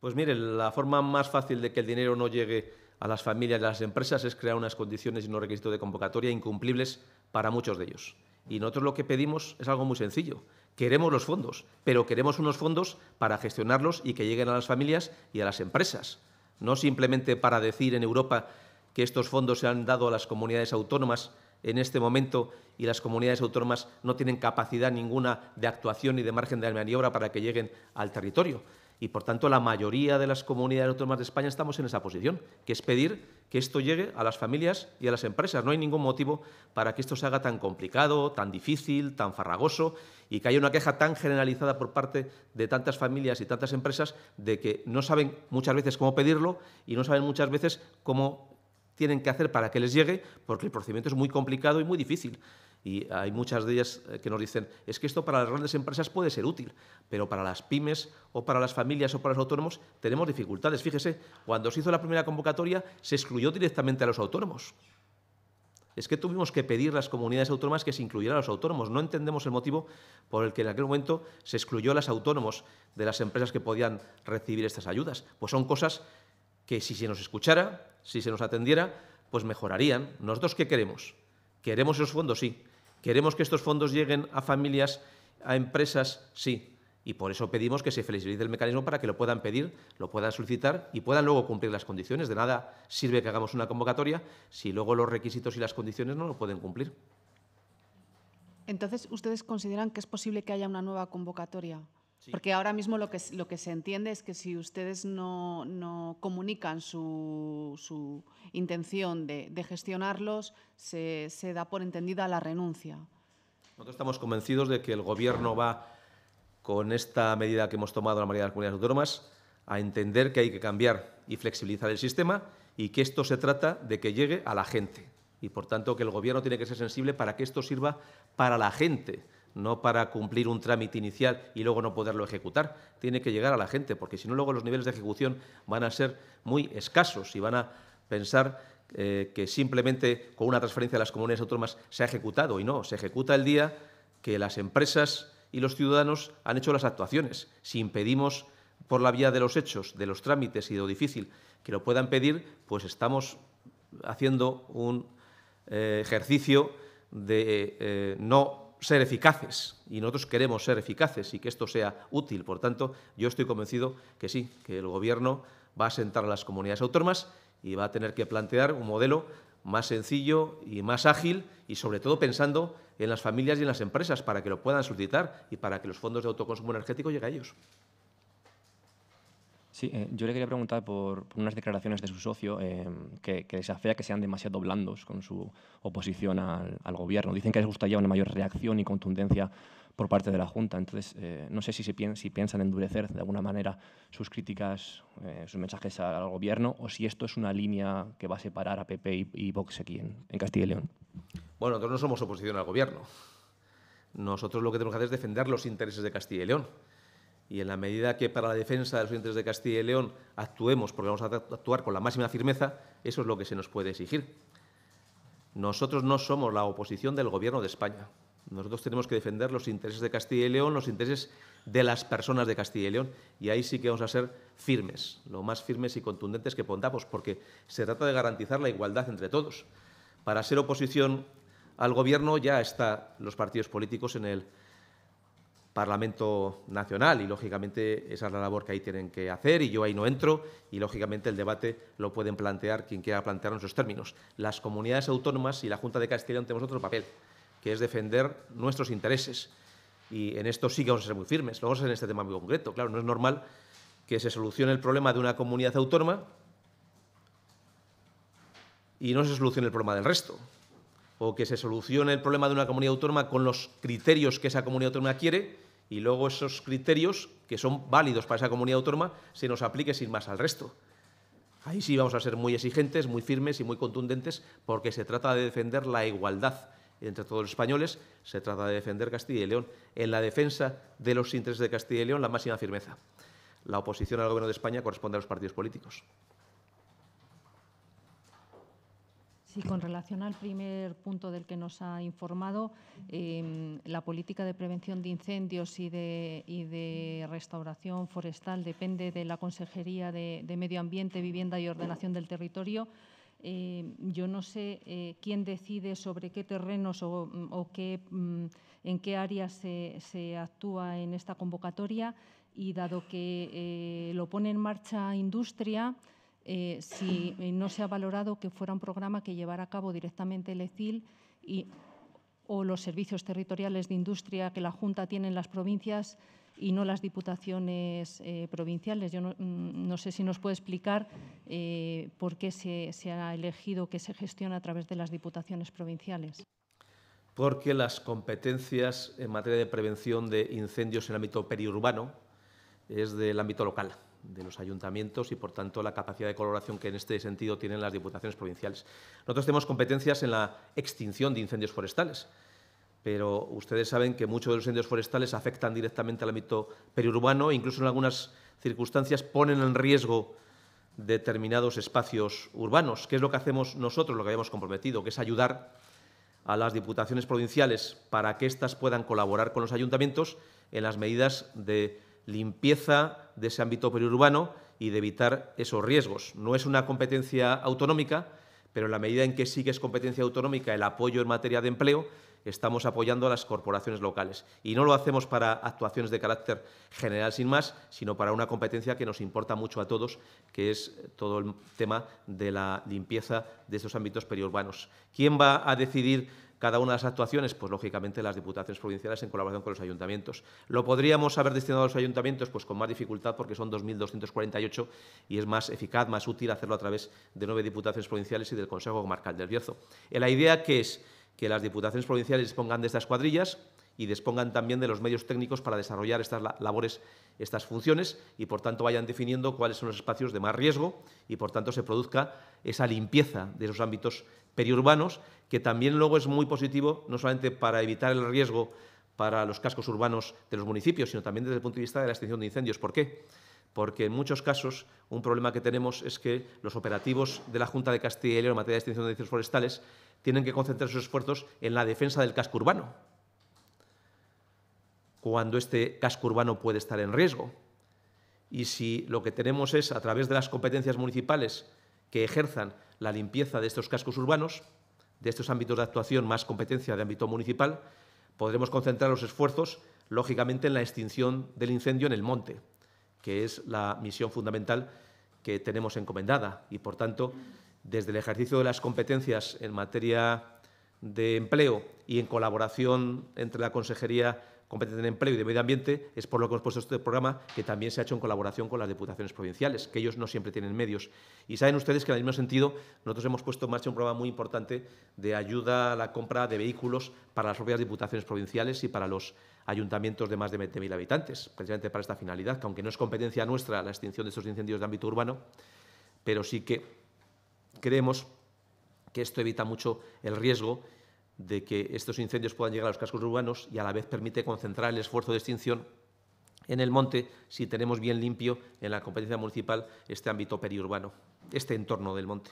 Pues mire, la forma más fácil de que el dinero no llegue a las familias y a las empresas es crear unas condiciones y unos requisitos de convocatoria incumplibles para muchos de ellos. Y nosotros lo que pedimos es algo muy sencillo. Queremos los fondos, pero queremos unos fondos para gestionarlos y que lleguen a las familias y a las empresas. No simplemente para decir en Europa que estos fondos se han dado a las comunidades autónomas en este momento y las comunidades autónomas no tienen capacidad ninguna de actuación y de margen de maniobra para que lleguen al territorio y por tanto la mayoría de las comunidades autónomas de España estamos en esa posición, que es pedir que esto llegue a las familias y a las empresas. No hay ningún motivo para que esto se haga tan complicado, tan difícil, tan farragoso y que haya una queja tan generalizada por parte de tantas familias y tantas empresas de que no saben muchas veces cómo pedirlo y no saben muchas veces cómo tienen que hacer para que les llegue, porque el procedimiento es muy complicado y muy difícil. Y hay muchas de ellas eh, que nos dicen, es que esto para las grandes empresas puede ser útil, pero para las pymes o para las familias o para los autónomos tenemos dificultades. Fíjese, cuando se hizo la primera convocatoria se excluyó directamente a los autónomos. Es que tuvimos que pedir las comunidades autónomas que se incluyeran a los autónomos. No entendemos el motivo por el que en aquel momento se excluyó a los autónomos de las empresas que podían recibir estas ayudas. Pues son cosas que si se nos escuchara, si se nos atendiera, pues mejorarían. ¿Nosotros qué queremos? Queremos esos fondos, sí, ¿Queremos que estos fondos lleguen a familias, a empresas? Sí. Y por eso pedimos que se flexibilice el mecanismo para que lo puedan pedir, lo puedan solicitar y puedan luego cumplir las condiciones. De nada sirve que hagamos una convocatoria si luego los requisitos y las condiciones no lo pueden cumplir. Entonces, ¿ustedes consideran que es posible que haya una nueva convocatoria? Porque ahora mismo lo que, se entiende es que si ustedes no, comunican su, intención de, gestionarlos, se, se, da por entendida la renuncia. Nosotros estamos convencidos de que el Gobierno va, con esta medida que hemos tomado en la mayoría de las comunidades autónomas, a entender que hay que cambiar y flexibilizar el sistema y que esto se trata de que llegue a la gente. Y, por tanto, que el Gobierno tiene que ser sensible para que esto sirva para la gente no para cumplir un trámite inicial y luego no poderlo ejecutar. Tiene que llegar a la gente, porque si no, luego los niveles de ejecución van a ser muy escasos y van a pensar eh, que simplemente con una transferencia a las comunidades autónomas se ha ejecutado. Y no, se ejecuta el día que las empresas y los ciudadanos han hecho las actuaciones. Si impedimos por la vía de los hechos, de los trámites y de lo difícil que lo puedan pedir, pues estamos haciendo un eh, ejercicio de eh, no ser eficaces y nosotros queremos ser eficaces y que esto sea útil. Por tanto, yo estoy convencido que sí, que el Gobierno va a sentar a las comunidades autónomas y va a tener que plantear un modelo más sencillo y más ágil y sobre todo pensando en las familias y en las empresas para que lo puedan solicitar y para que los fondos de autoconsumo energético lleguen a ellos. Sí, eh, yo le quería preguntar por, unas declaraciones de su socio eh, que, desafía que sean demasiado blandos con su oposición al, gobierno. Dicen que les gustaría una mayor reacción y contundencia por parte de la Junta. Entonces, eh, no sé si, piensan, si piensan endurecer de alguna manera sus críticas, sus mensajes al, gobierno, o si esto es una línea que va a separar a PP y, Vox aquí en, en Castilla y León. Bueno, nosotros no somos oposición al gobierno. Nosotros lo que tenemos que hacer es defender los intereses de Castilla y León y en la medida que para la defensa de los intereses de Castilla y León actuemos, porque vamos a actuar con la máxima firmeza, eso es lo que se nos puede exigir. Nosotros no somos la oposición del Gobierno de España. Nosotros tenemos que defender los intereses de Castilla y León, los intereses de las personas de Castilla y León. Y ahí sí que vamos a ser firmes, lo más firmes y contundentes que pondamos, porque se trata de garantizar la igualdad entre todos. Para ser oposición al Gobierno ya están los partidos políticos en el Parlamento Nacional y, lógicamente, esa es la labor que ahí tienen que hacer y yo ahí no entro y, lógicamente, el debate lo pueden plantear quien quiera plantearlo en sus términos. Las comunidades autónomas y la Junta de Castilla tenemos otro papel, que es defender nuestros intereses y en esto sí que vamos a ser muy firmes. Lo vamos a hacer en este tema muy concreto. Claro, no es normal que se solucione el problema de una comunidad autónoma y no se solucione el problema del resto o que se solucione el problema de una comunidad autónoma con los criterios que esa comunidad autónoma quiere y luego esos criterios que son válidos para esa comunidad autónoma se nos aplique sin más al resto. Ahí sí vamos a ser muy exigentes, muy firmes y muy contundentes porque se trata de defender la igualdad entre todos los españoles, se trata de defender Castilla y León. En la defensa de los intereses de Castilla y León, la máxima firmeza. La oposición al Gobierno de España corresponde a los partidos políticos. Sí, con relación al primer punto del que nos ha informado, em, la política de prevención de incendios y de, de restauración forestal depende de la Consejería de, Medio Ambiente, Vivienda y Ordenación del Territorio. Em, yo no sé eh, quién decide sobre qué terrenos o, mm, mm, en qué áreas se actúa en esta convocatoria y dado que eh, lo pone en marcha industria, eh, si eh, no se ha valorado que fuera un programa que llevara a cabo directamente el ECIL o los servicios territoriales de industria que la Junta tiene en las provincias y no las diputaciones eh, provinciales. Yo mm, no, sé si nos puede explicar por qué se, se ha elegido que se gestione a través de las diputaciones provinciales. Porque las competencias en materia de prevención de incendios en el ámbito periurbano es del ámbito local de los ayuntamientos y, por tanto, la capacidad de colaboración que en este sentido tienen las diputaciones provinciales. Nosotros tenemos competencias en la extinción de incendios forestales, pero ustedes saben que muchos de los incendios forestales afectan directamente al ámbito periurbano e incluso en algunas circunstancias ponen en riesgo determinados espacios urbanos, ¿Qué es lo que hacemos nosotros, lo que habíamos comprometido, que es ayudar a las diputaciones provinciales para que éstas puedan colaborar con los ayuntamientos en las medidas de limpieza de ese ámbito periurbano y de evitar esos riesgos. No es una competencia autonómica, pero en la medida en que sí que es competencia autonómica el apoyo en materia de empleo, estamos apoyando a las corporaciones locales. Y no lo hacemos para actuaciones de carácter general sin más, sino para una competencia que nos importa mucho a todos, que es todo el tema de la limpieza de esos ámbitos periurbanos. ¿Quién va a decidir cada una de las actuaciones, pues lógicamente las diputaciones provinciales en colaboración con los ayuntamientos. ¿Lo podríamos haber destinado a los ayuntamientos? Pues con más dificultad porque son 2.248 y es más eficaz, más útil hacerlo a través de nueve diputaciones provinciales y del Consejo Comarcal del Bierzo. Eh, la idea que es que las diputaciones provinciales dispongan de estas cuadrillas, y dispongan también de los medios técnicos para desarrollar estas labores, estas funciones y, por tanto, vayan definiendo cuáles son los espacios de más riesgo y, por tanto, se produzca esa limpieza de esos ámbitos periurbanos, que también luego es muy positivo, no solamente para evitar el riesgo para los cascos urbanos de los municipios, sino también desde el punto de vista de la extinción de incendios. ¿Por qué? Porque en muchos casos un problema que tenemos es que los operativos de la Junta de Castilla y León en materia de extinción de incendios forestales tienen que concentrar sus esfuerzos en la defensa del casco urbano cuando este casco urbano puede estar en riesgo. Y si lo que tenemos es, a través de las competencias municipales que ejerzan la limpieza de estos cascos urbanos, de estos ámbitos de actuación más competencia de ámbito municipal, podremos concentrar los esfuerzos, lógicamente, en la extinción del incendio en el monte, que es la misión fundamental que tenemos encomendada. Y, por tanto, desde el ejercicio de las competencias en materia de empleo y en colaboración entre la Consejería competente en empleo y de medio ambiente, es por lo que hemos puesto este programa, que también se ha hecho en colaboración con las diputaciones provinciales, que ellos no siempre tienen medios. Y saben ustedes que en el mismo sentido nosotros hemos puesto en marcha un programa muy importante de ayuda a la compra de vehículos para las propias diputaciones provinciales y para los ayuntamientos de más de 20.000 habitantes, precisamente para esta finalidad, que aunque no es competencia nuestra la extinción de estos incendios de ámbito urbano, pero sí que creemos que esto evita mucho el riesgo de que estos incendios puedan llegar a los cascos urbanos y a la vez permite concentrar el esfuerzo de extinción en el monte si tenemos bien limpio en la competencia municipal este ámbito periurbano, este entorno del monte.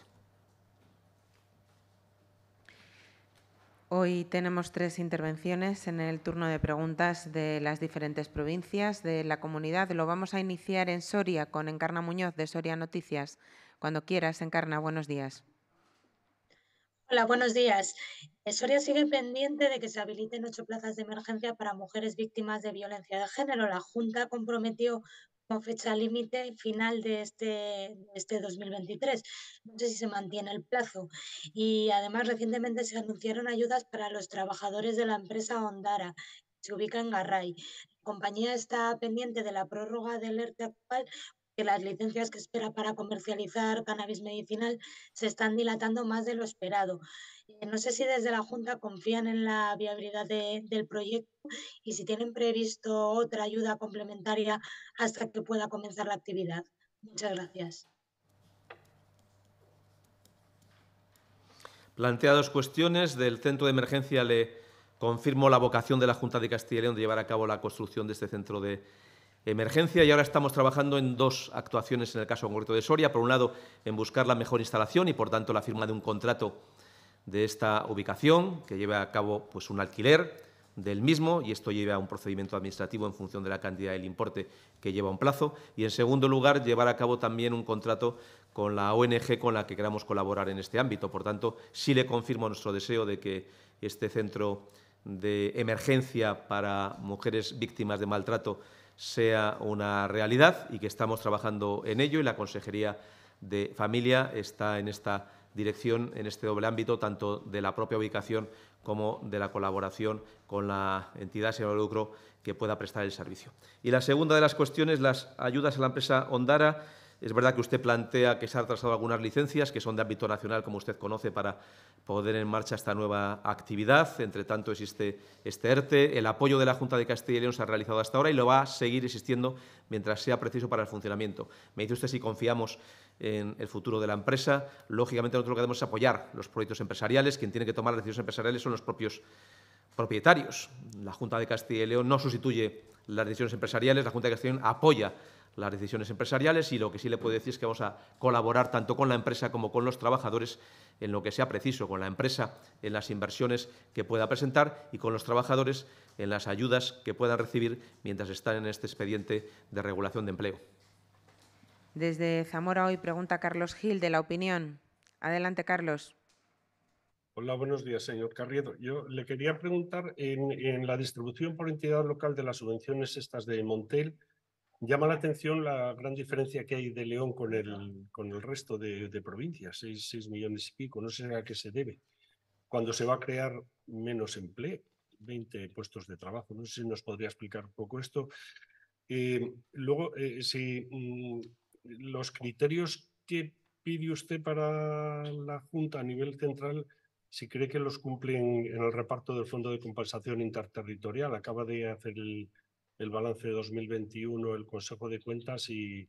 Hoy tenemos tres intervenciones en el turno de preguntas de las diferentes provincias de la comunidad. Lo vamos a iniciar en Soria con Encarna Muñoz de Soria Noticias. Cuando quieras, Encarna, buenos días. Hola, buenos días. Soria sigue pendiente de que se habiliten ocho plazas de emergencia para mujeres víctimas de violencia de género. La Junta comprometió con fecha límite final de este, este 2023. No sé si se mantiene el plazo. Y además recientemente se anunciaron ayudas para los trabajadores de la empresa Ondara, que se ubica en Garray compañía está pendiente de la prórroga del ERTE actual que las licencias que espera para comercializar cannabis medicinal se están dilatando más de lo esperado. Eh, no sé si desde la Junta confían en la viabilidad del proyecto y si tienen previsto otra ayuda complementaria hasta que pueda comenzar la actividad. Muchas gracias. Plantea cuestiones. Del centro de emergencia le confirmo la vocación de la Junta de Castilla y León de llevar a cabo la construcción de este centro de emergencia y ahora estamos trabajando en dos actuaciones en el caso concreto de Soria. Por un lado, en buscar la mejor instalación y, por tanto, la firma de un contrato de esta ubicación que lleve a cabo pues, un alquiler del mismo y esto lleva a un procedimiento administrativo en función de la cantidad del importe que lleva un plazo. Y, en segundo lugar, llevar a cabo también un contrato con la ONG con la que queramos colaborar en este ámbito. Por tanto, sí le confirmo nuestro deseo de que este centro de emergencia para mujeres víctimas de maltrato sea una realidad y que estamos trabajando en ello y la Consejería de Familia está en esta dirección, en este doble ámbito, tanto de la propia ubicación como de la colaboración con la entidad sin lucro que pueda prestar el servicio. Y la segunda de las cuestiones, las ayudas a la empresa Ondara. Es verdad que usted plantea que se han retrasado algunas licencias que son de ámbito nacional, como usted conoce, para poder en marcha esta nueva actividad. Entre tanto, existe este ERTE. El apoyo de la Junta de Castilla y León se ha realizado hasta ahora y lo va a seguir existiendo mientras sea preciso para el funcionamiento. Me dice usted si confiamos en el futuro de la empresa. Lógicamente, nosotros lo que debemos es apoyar los proyectos empresariales. Quien tiene que tomar decisiones empresariales son los propios propietarios. La Junta de Castilla y León no sustituye las decisiones empresariales, la Junta de Gestión apoya las decisiones empresariales y lo que sí le puedo decir es que vamos a colaborar tanto con la empresa como con los trabajadores en lo que sea preciso, con la empresa en las inversiones que pueda presentar y con los trabajadores en las ayudas que puedan recibir mientras están en este expediente de regulación de empleo. Desde Zamora hoy pregunta Carlos Gil de la opinión. Adelante, Carlos. Hola, buenos días, señor Carriedo. Yo le quería preguntar, en, la distribución por entidad local de las subvenciones estas de Montel, llama la atención la gran diferencia que hay de León con el, con el resto de, provincias, 6 millones y pico, no sé a qué se debe. Cuando se va a crear menos empleo, 20 puestos de trabajo, no sé si nos podría explicar un poco esto. Eh, luego, eh, si mm, los criterios que pide usted para la Junta a nivel central si cree que los cumplen en el reparto del Fondo de Compensación Interterritorial. Acaba de hacer el, balance de 2021 el Consejo de Cuentas y,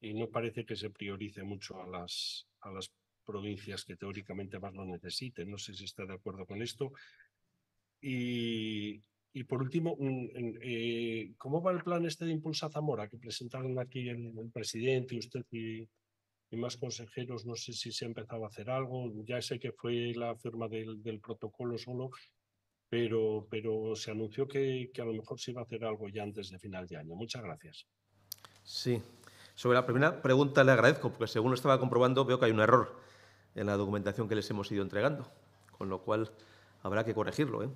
no parece que se priorice mucho a las, a las provincias que teóricamente más lo necesiten. No sé si está de acuerdo con esto. Y, por último, eh, ¿cómo va el plan este de Impulsa Zamora que presentaron aquí el, presidente y usted y, y más consejeros, no sé si se ha empezado a hacer algo, ya sé que fue la firma del, protocolo solo, pero, pero se anunció que, a lo mejor se iba a hacer algo ya antes de final de año. Muchas gracias. Sí, sobre la primera pregunta le agradezco, porque según lo estaba comprobando veo que hay un error en la documentación que les hemos ido entregando, con lo cual habrá que corregirlo. ¿eh?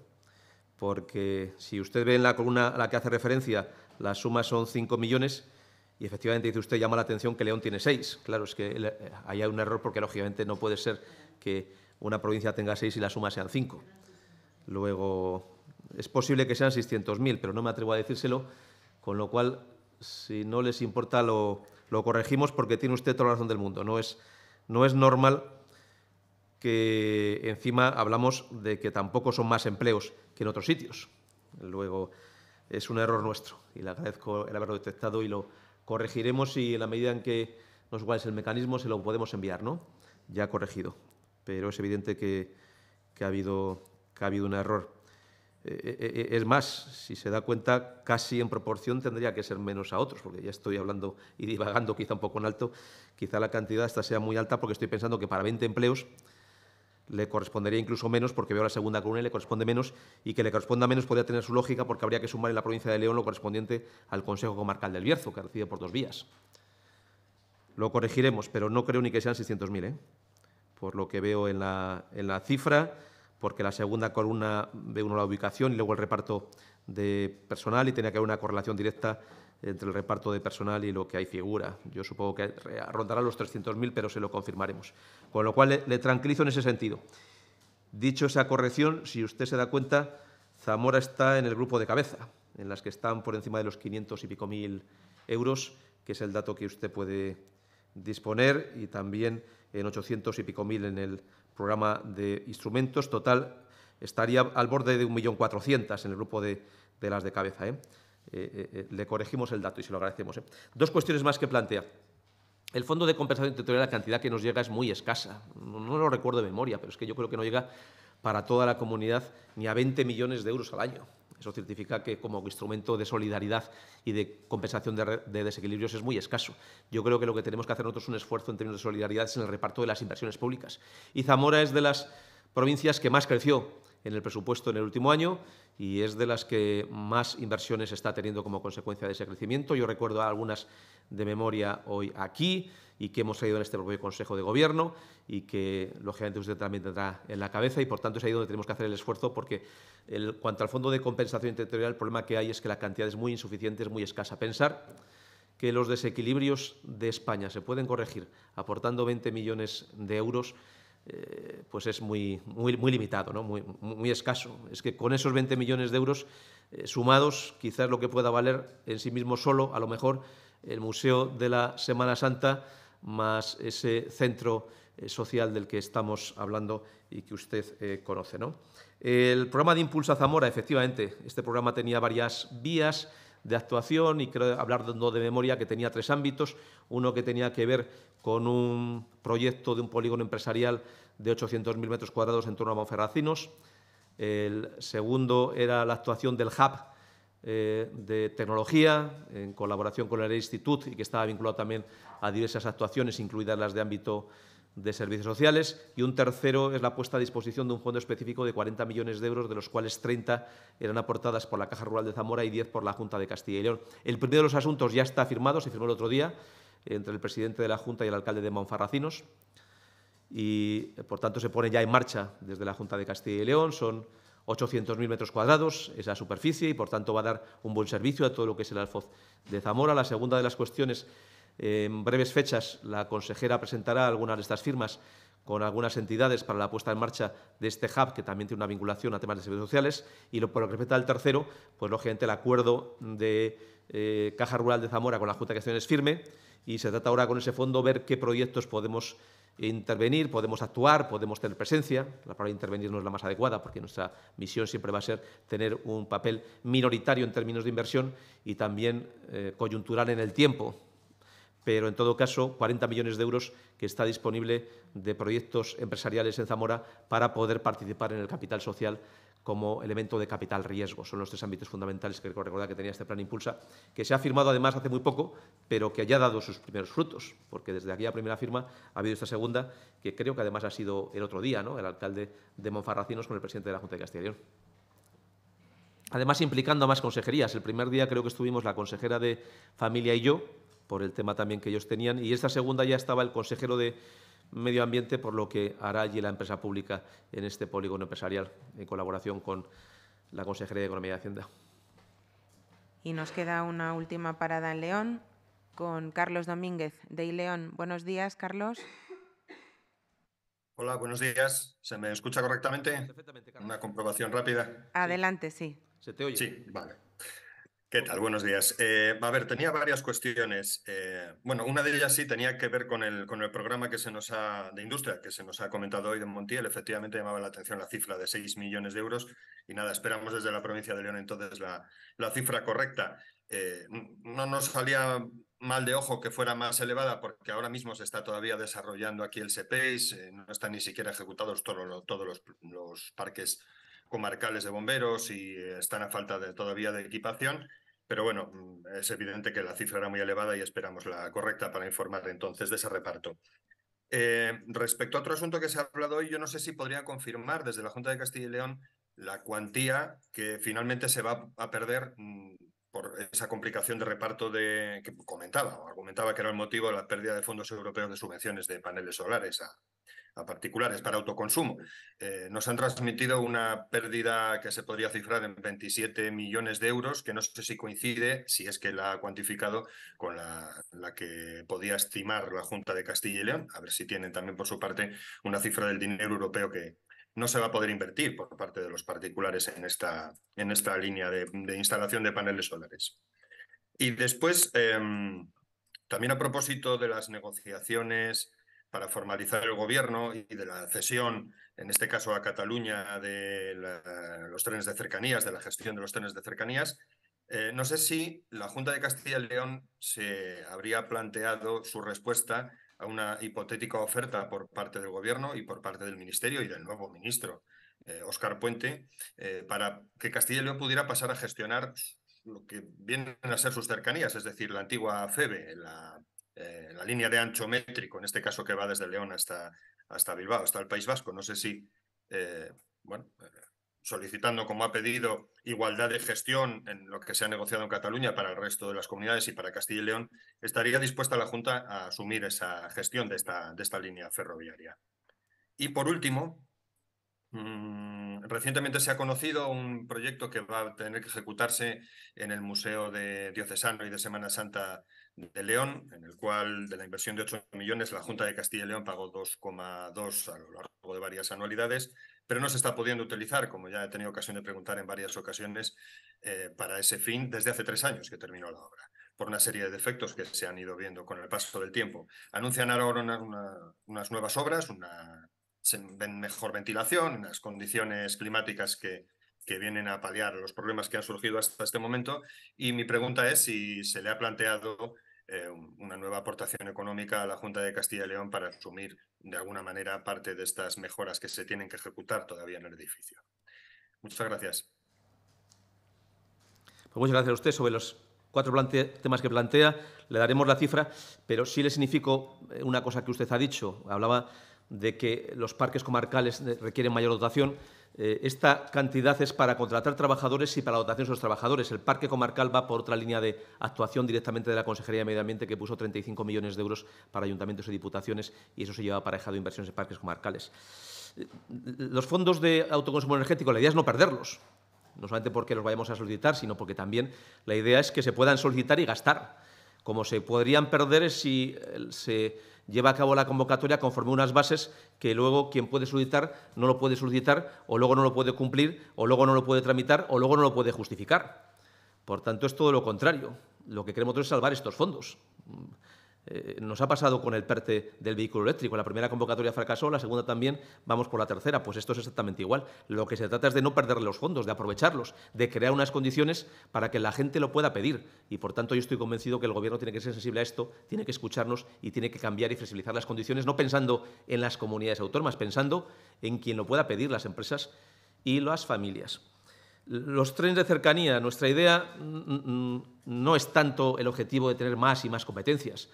Porque si usted ve en la columna a la que hace referencia, la suma son 5 millones y efectivamente dice usted, llama la atención que León tiene seis. Claro, es que eh, hay un error porque lógicamente no puede ser que una provincia tenga seis y la suma sean cinco. Luego, es posible que sean 600.000, pero no me atrevo a decírselo, con lo cual, si no les importa, lo, lo corregimos porque tiene usted toda la razón del mundo. No es, no es normal que encima hablamos de que tampoco son más empleos que en otros sitios. Luego, es un error nuestro y le agradezco el haberlo detectado y lo corregiremos y en la medida en que nos cuál el mecanismo, se lo podemos enviar, ¿no? Ya corregido. Pero es evidente que, ha, habido, que ha, habido, un error. Eh, eh, eh, es más, si se da cuenta, casi en proporción tendría que ser menos a otros, porque ya estoy hablando y divagando quizá un poco en alto. Quizá la cantidad esta sea muy alta porque estoy pensando que para 20 empleos le correspondería incluso menos, porque veo la segunda columna y le corresponde menos, y que le corresponda menos podría tener su lógica, porque habría que sumar en la provincia de León lo correspondiente al Consejo Comarcal del Bierzo, que recibe por dos vías. Lo corregiremos, pero no creo ni que sean 600.000, ¿eh? por lo que veo en la, en la cifra, porque la segunda columna ve uno la ubicación y luego el reparto de personal y tenía que haber una correlación directa entre el reparto de personal y lo que hay figura. Yo supongo que rondará los 300.000, pero se lo confirmaremos. Con lo cual, le, tranquilizo en ese sentido. Dicho esa corrección, si usted se da cuenta, Zamora está en el grupo de cabeza, en las que están por encima de los 500 y pico mil euros, que es el dato que usted puede disponer, y también en 800 y pico mil en el programa de instrumentos. Total, estaría al borde de 1.400.000 en el grupo de, las de cabeza. ¿eh? Eh, eh, eh, le corregimos el dato y se lo agradecemos. Dos cuestiones más que plantea. El fondo de compensación territorial, la cantidad que nos llega es muy escasa. No, lo recuerdo de memoria, pero es que yo creo que no llega para toda la comunidad ni a 20 millones de euros al año. Eso certifica que como instrumento de solidaridad y de compensación de, desequilibrios es muy escaso. Yo creo que lo que tenemos que hacer nosotros es un esfuerzo en términos de solidaridad en el reparto de las inversiones públicas. Y Zamora es de las provincias que más creció en el presupuesto en el último año y es de las que más inversiones está teniendo como consecuencia de ese crecimiento. Yo recuerdo algunas de memoria hoy aquí y que hemos salido en este propio Consejo de Gobierno y que, lógicamente, usted también tendrá en la cabeza y, por tanto, es ahí donde tenemos que hacer el esfuerzo porque, el, cuanto al Fondo de Compensación Territorial, el problema que hay es que la cantidad es muy insuficiente, es muy escasa. Pensar que los desequilibrios de España se pueden corregir aportando 20 millones de euros eh, pues es muy, muy, muy limitado, ¿no? muy, escaso. Es que con esos 20 millones de euros eh, sumados, quizás lo que pueda valer en sí mismo solo, a lo mejor, el Museo de la Semana Santa más ese centro eh, social del que estamos hablando y que usted conoce. ¿no? El programa de Impulsa Zamora, efectivamente, este programa tenía varias vías de actuación y creo, hablar de memoria, que tenía tres ámbitos. Uno que tenía que ver con un proyecto de un polígono empresarial de 800.000 metros cuadrados en torno a Monferracinos. El segundo era la actuación del hub eh, de tecnología en colaboración con el instituto y que estaba vinculado también a diversas actuaciones, incluidas las de ámbito de servicios sociales y un tercero es la puesta a disposición de un fondo específico de 40 millones de euros, de los cuales 30 eran aportadas por la Caja Rural de Zamora y 10 por la Junta de Castilla y León. El primero de los asuntos ya está firmado, se firmó el otro día entre el presidente de la Junta y el alcalde de Monfarracinos y, por tanto, se pone ya en marcha desde la Junta de Castilla y León. Son 800.000 metros cuadrados esa superficie y, por tanto, va a dar un buen servicio a todo lo que es el Alfoz de Zamora. La segunda de las cuestiones en breves fechas, la consejera presentará algunas de estas firmas con algunas entidades para la puesta en marcha de este hub, que también tiene una vinculación a temas de servicios sociales. Y lo, por lo que respecta al tercero, pues lógicamente el acuerdo de eh, Caja Rural de Zamora con la Junta de Acción es firme y se trata ahora con ese fondo ver qué proyectos podemos intervenir, podemos actuar, podemos tener presencia. La palabra intervenir no es la más adecuada porque nuestra misión siempre va a ser tener un papel minoritario en términos de inversión y también eh, coyuntural en el tiempo pero en todo caso 40 millones de euros que está disponible de proyectos empresariales en Zamora para poder participar en el capital social como elemento de capital riesgo. Son los tres ámbitos fundamentales que recordar que tenía este plan Impulsa, que se ha firmado además hace muy poco, pero que ya ha dado sus primeros frutos, porque desde aquí aquella primera firma ha habido esta segunda, que creo que además ha sido el otro día, ¿no? el alcalde de Monfarracinos con el presidente de la Junta de Castilla y León. Además, implicando a más consejerías. El primer día creo que estuvimos la consejera de Familia y yo, por el tema también que ellos tenían. Y esta segunda ya estaba el consejero de Medio Ambiente, por lo que hará allí la empresa pública en este polígono empresarial, en colaboración con la Consejería de Economía y Hacienda. Y nos queda una última parada en León con Carlos Domínguez de Ileón. Buenos días, Carlos. Hola, buenos días. ¿Se me escucha correctamente? Perfectamente, Carlos. Una comprobación rápida. Adelante, sí. ¿Se te oye? Sí, vale. ¿Qué tal? Buenos días. Eh, a ver, tenía varias cuestiones. Eh, bueno, una de ellas sí tenía que ver con el, con el programa que se nos ha, de industria que se nos ha comentado hoy de Montiel. Efectivamente llamaba la atención la cifra de 6 millones de euros y nada, esperamos desde la provincia de León entonces la, la cifra correcta. Eh, no nos salía mal de ojo que fuera más elevada porque ahora mismo se está todavía desarrollando aquí el CPEIS, e no están ni siquiera ejecutados todos, todos los, los parques comarcales de bomberos y eh, están a falta de, todavía de equipación. Pero bueno, mm, es evidente que la cifra era muy elevada y esperamos la correcta para informar entonces de ese reparto. Eh, respecto a otro asunto que se ha hablado hoy, yo no sé si podría confirmar desde la Junta de Castilla y León la cuantía que finalmente se va a perder mm, por esa complicación de reparto de, que comentaba o argumentaba que era el motivo de la pérdida de fondos europeos de subvenciones de paneles solares a, particulares para autoconsumo. Eh, nos han transmitido una pérdida que se podría cifrar en 27 millones de euros, que no sé si coincide, si es que la ha cuantificado, con la, la, que podía estimar la Junta de Castilla y León, a ver si tienen también por su parte una cifra del dinero europeo que, no se va a poder invertir por parte de los particulares en esta, en esta línea de, instalación de paneles solares. Y después, em, también a propósito de las negociaciones para formalizar el gobierno y de la cesión, en este caso a Cataluña, de los trenes de cercanías, de la gestión de los trenes de cercanías, eh, no sé si la Junta de Castilla y León se habría planteado su respuesta a una hipotética oferta por parte del Gobierno y por parte del Ministerio y del nuevo ministro, eh, Óscar Oscar Puente, eh, para que Castilla y León pudiera pasar a gestionar lo que vienen a ser sus cercanías, es decir, la antigua FEBE, la, eh, línea de ancho métrico, en este caso que va desde León hasta, hasta Bilbao, hasta el País Vasco. No sé si bueno, solicitando, como ha pedido, igualdad de gestión en lo que se ha negociado en Cataluña para el resto de las comunidades y para Castilla y León, estaría dispuesta la Junta a asumir esa gestión de esta, de esta línea ferroviaria. Y por último, mm, recientemente se ha conocido un proyecto que va a tener que ejecutarse en el Museo de Diocesano y de Semana Santa de León, en el cual de la inversión de 8 millones la Junta de Castilla y León pagó 2,2 a lo largo de varias anualidades pero no se está pudiendo utilizar, como ya he tenido ocasión de preguntar en varias ocasiones, eh, para ese fin desde hace tres años que terminó la obra, por una serie de defectos que se han ido viendo con el paso del tiempo. Anuncian ahora unas nuevas obras, una mejor ventilación, unas condiciones climáticas que, vienen a paliar los problemas que han surgido hasta este momento. Y mi pregunta es si se le ha planteado eh, nueva aportación económica a la Junta de Castilla y León para asumir de alguna manera parte de estas mejoras que se tienen que ejecutar todavía en el edificio. Muchas gracias. Pues muchas gracias a usted sobre los cuatro temas que plantea. Le daremos la cifra, pero sí le significo eh, una cosa que usted ha dicho. Hablaba de que los parques comarcales eh, requieren mayor dotación. Eh, esta cantidad es para contratar trabajadores y para la dotación de esos trabajadores. El parque comarcal va por otra línea de actuación directamente de la Consejería de Medio Ambiente, que puso 35 millones de euros para ayuntamientos y diputaciones, y eso se lleva aparejado de inversiones en parques comarcales. Eh, los fondos de autoconsumo energético, la idea es no perderlos, no solamente porque los vayamos a solicitar, sino porque también la idea es que se puedan solicitar y gastar. Como se podrían perder si eh, se lleva a cabo la convocatoria conforme unas bases que luego quien puede solicitar no lo puede solicitar o luego no lo puede cumplir o luego no lo puede tramitar o luego no lo puede justificar. Por tanto, es todo lo contrario. Lo que queremos es salvar estos fondos. Eh, nos ha pasado con el PERTE del vehículo eléctrico. La primera convocatoria fracasó, la segunda también, vamos por la tercera. Pues esto es exactamente igual. Lo que se trata es de no perder los fondos, de aprovecharlos, de crear unas condiciones para que la gente lo pueda pedir. Y por tanto yo estoy convencido que el Gobierno tiene que ser sensible a esto, tiene que escucharnos y tiene que cambiar y flexibilizar las condiciones, no pensando en las comunidades autónomas, pensando en quien lo pueda pedir, las empresas y las familias. Los trenes de cercanía, nuestra idea mm, mm, no es tanto el objetivo de tener más y más competencias.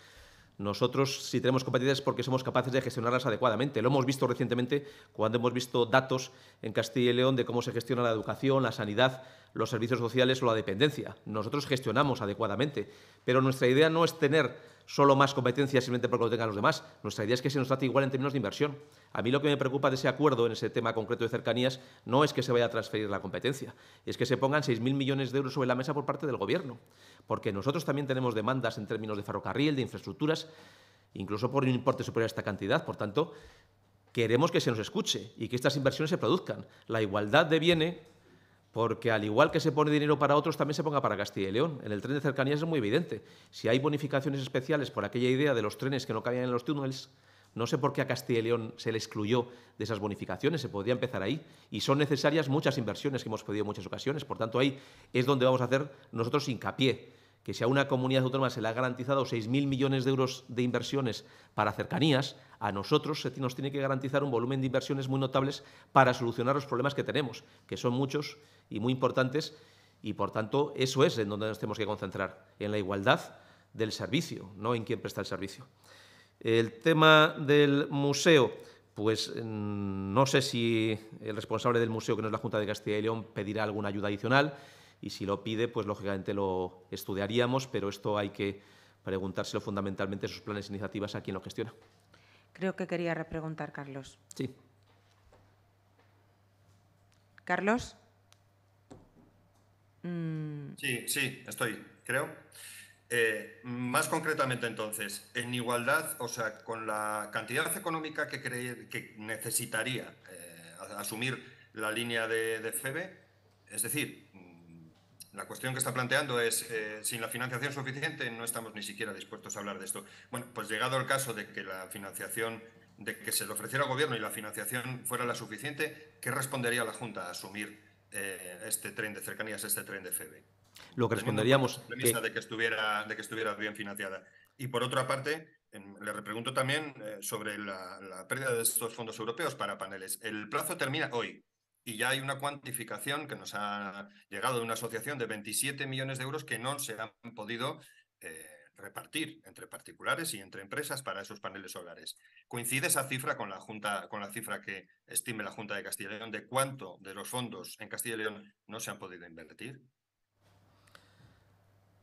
Nosotros, si tenemos competencias, es porque somos capaces de gestionarlas adecuadamente. Lo hemos visto recientemente cuando hemos visto datos en Castilla y León de cómo se gestiona la educación, la sanidad, los servicios sociales o la dependencia. Nosotros gestionamos adecuadamente, pero nuestra idea no es tener solo más competencia simplemente porque lo tengan los demás. Nuestra idea es que se nos trate igual en términos de inversión. A mí lo que me preocupa de ese acuerdo en ese tema concreto de cercanías no es que se vaya a transferir la competencia, es que se pongan 6.000 millones de euros sobre la mesa por parte del Gobierno, porque nosotros también tenemos demandas en términos de ferrocarril, de infraestructuras, incluso por un importe superior a esta cantidad. Por tanto, queremos que se nos escuche y que estas inversiones se produzcan. La igualdad deviene porque al igual que se pone dinero para otros, también se ponga para Castilla y León. En el tren de cercanías es muy evidente. Si hay bonificaciones especiales por aquella idea de los trenes que no cabían en los túneles, no sé por qué a Castilla y León se le excluyó de esas bonificaciones, se podría empezar ahí. Y son necesarias muchas inversiones que hemos pedido en muchas ocasiones. Por tanto, ahí es donde vamos a hacer nosotros hincapié. Que si a una comunidad autónoma se le ha garantizado 6.000 millones de euros de inversiones para cercanías, a nosotros nos tiene que garantizar un volumen de inversiones muy notables para solucionar los problemas que tenemos, que son muchos y muy importantes, y por tanto eso es en donde nos tenemos que concentrar, en la igualdad del servicio, no en quién presta el servicio. El tema del museo, pues mm, no sé si el responsable del museo, que no es la Junta de Castilla y León, pedirá alguna ayuda adicional y si lo pide, pues lógicamente lo estudiaríamos, pero esto hay que preguntárselo fundamentalmente sus planes e iniciativas a quien lo gestiona. Creo que quería repreguntar, Carlos. Sí. Carlos. Mm. Sí, sí, estoy, creo. Eh, más concretamente entonces, en igualdad, o sea, con la cantidad económica que, que necesitaría eh, asumir la línea de, de FEBE, es decir, la cuestión que está planteando es, eh, sin la financiación suficiente no estamos ni siquiera dispuestos a hablar de esto. Bueno, pues llegado el caso de que la financiación, de que se le ofreciera al gobierno y la financiación fuera la suficiente, ¿qué respondería la Junta a asumir eh, este tren de cercanías, este tren de FEBE? Lo que responderíamos... De, que estuviera, de que estuviera bien financiada. Y por otra parte, le repregunto también eh, sobre la pérdida de estos fondos europeos para paneles. El plazo termina hoy, y ya hay una cuantificación que nos ha llegado de una asociación de 27 millones de euros que no se han podido eh, repartir entre particulares y entre empresas para esos paneles solares. ¿Coincide esa cifra con la, junta, con la cifra que estime la Junta de Castilla y León de cuánto de los fondos en Castilla y León no se han podido invertir?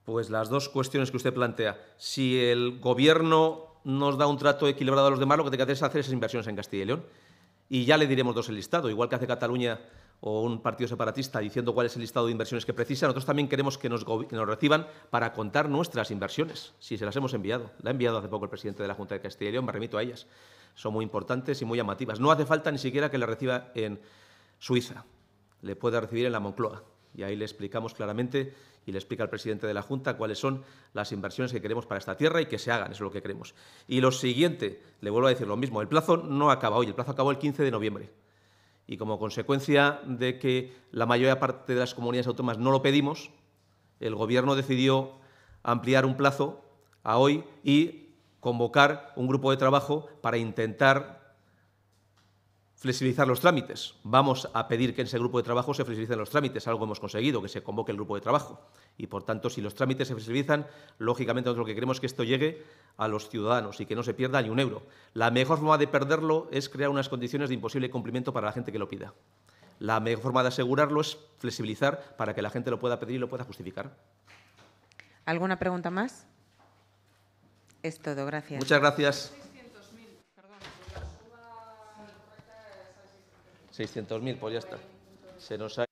Pues las dos cuestiones que usted plantea. Si el gobierno nos da un trato equilibrado a los demás, lo que tiene que hacer es hacer esas inversiones en Castilla y León y ya le diremos dos el listado, igual que hace Cataluña o un partido separatista diciendo cuál es el listado de inversiones que precisa, nosotros también queremos que nos, reciban para contar nuestras inversiones, si se las hemos enviado. La ha enviado hace poco el presidente de la Junta de Castilla y León, me remito a ellas. Son muy importantes y muy llamativas. No hace falta ni siquiera que le reciba en Suiza, le puede recibir en la Moncloa. Y ahí le explicamos claramente y le explica al presidente de la Junta cuáles son las inversiones que queremos para esta tierra y que se hagan, eso es lo que queremos. Y lo siguiente, le vuelvo a decir lo mismo, el plazo no acaba hoy, el plazo acabó el 15 de noviembre. Y como consecuencia de que la mayor parte de las comunidades autónomas no lo pedimos, el Gobierno decidió ampliar un plazo a hoy y convocar un grupo de trabajo para intentar Flexibilizar los trámites. Vamos a pedir que en ese grupo de trabajo se flexibilicen los trámites. Algo hemos conseguido, que se convoque el grupo de trabajo. Y por tanto, si los trámites se flexibilizan, lógicamente nosotros lo que queremos es que esto llegue a los ciudadanos y que no se pierda ni un euro. La mejor forma de perderlo es crear unas condiciones de imposible cumplimiento para la gente que lo pida. La mejor forma de asegurarlo es flexibilizar para que la gente lo pueda pedir y lo pueda justificar. ¿Alguna pregunta más? Es todo, gracias. Muchas gracias. 600.000, pues ya está. Se nos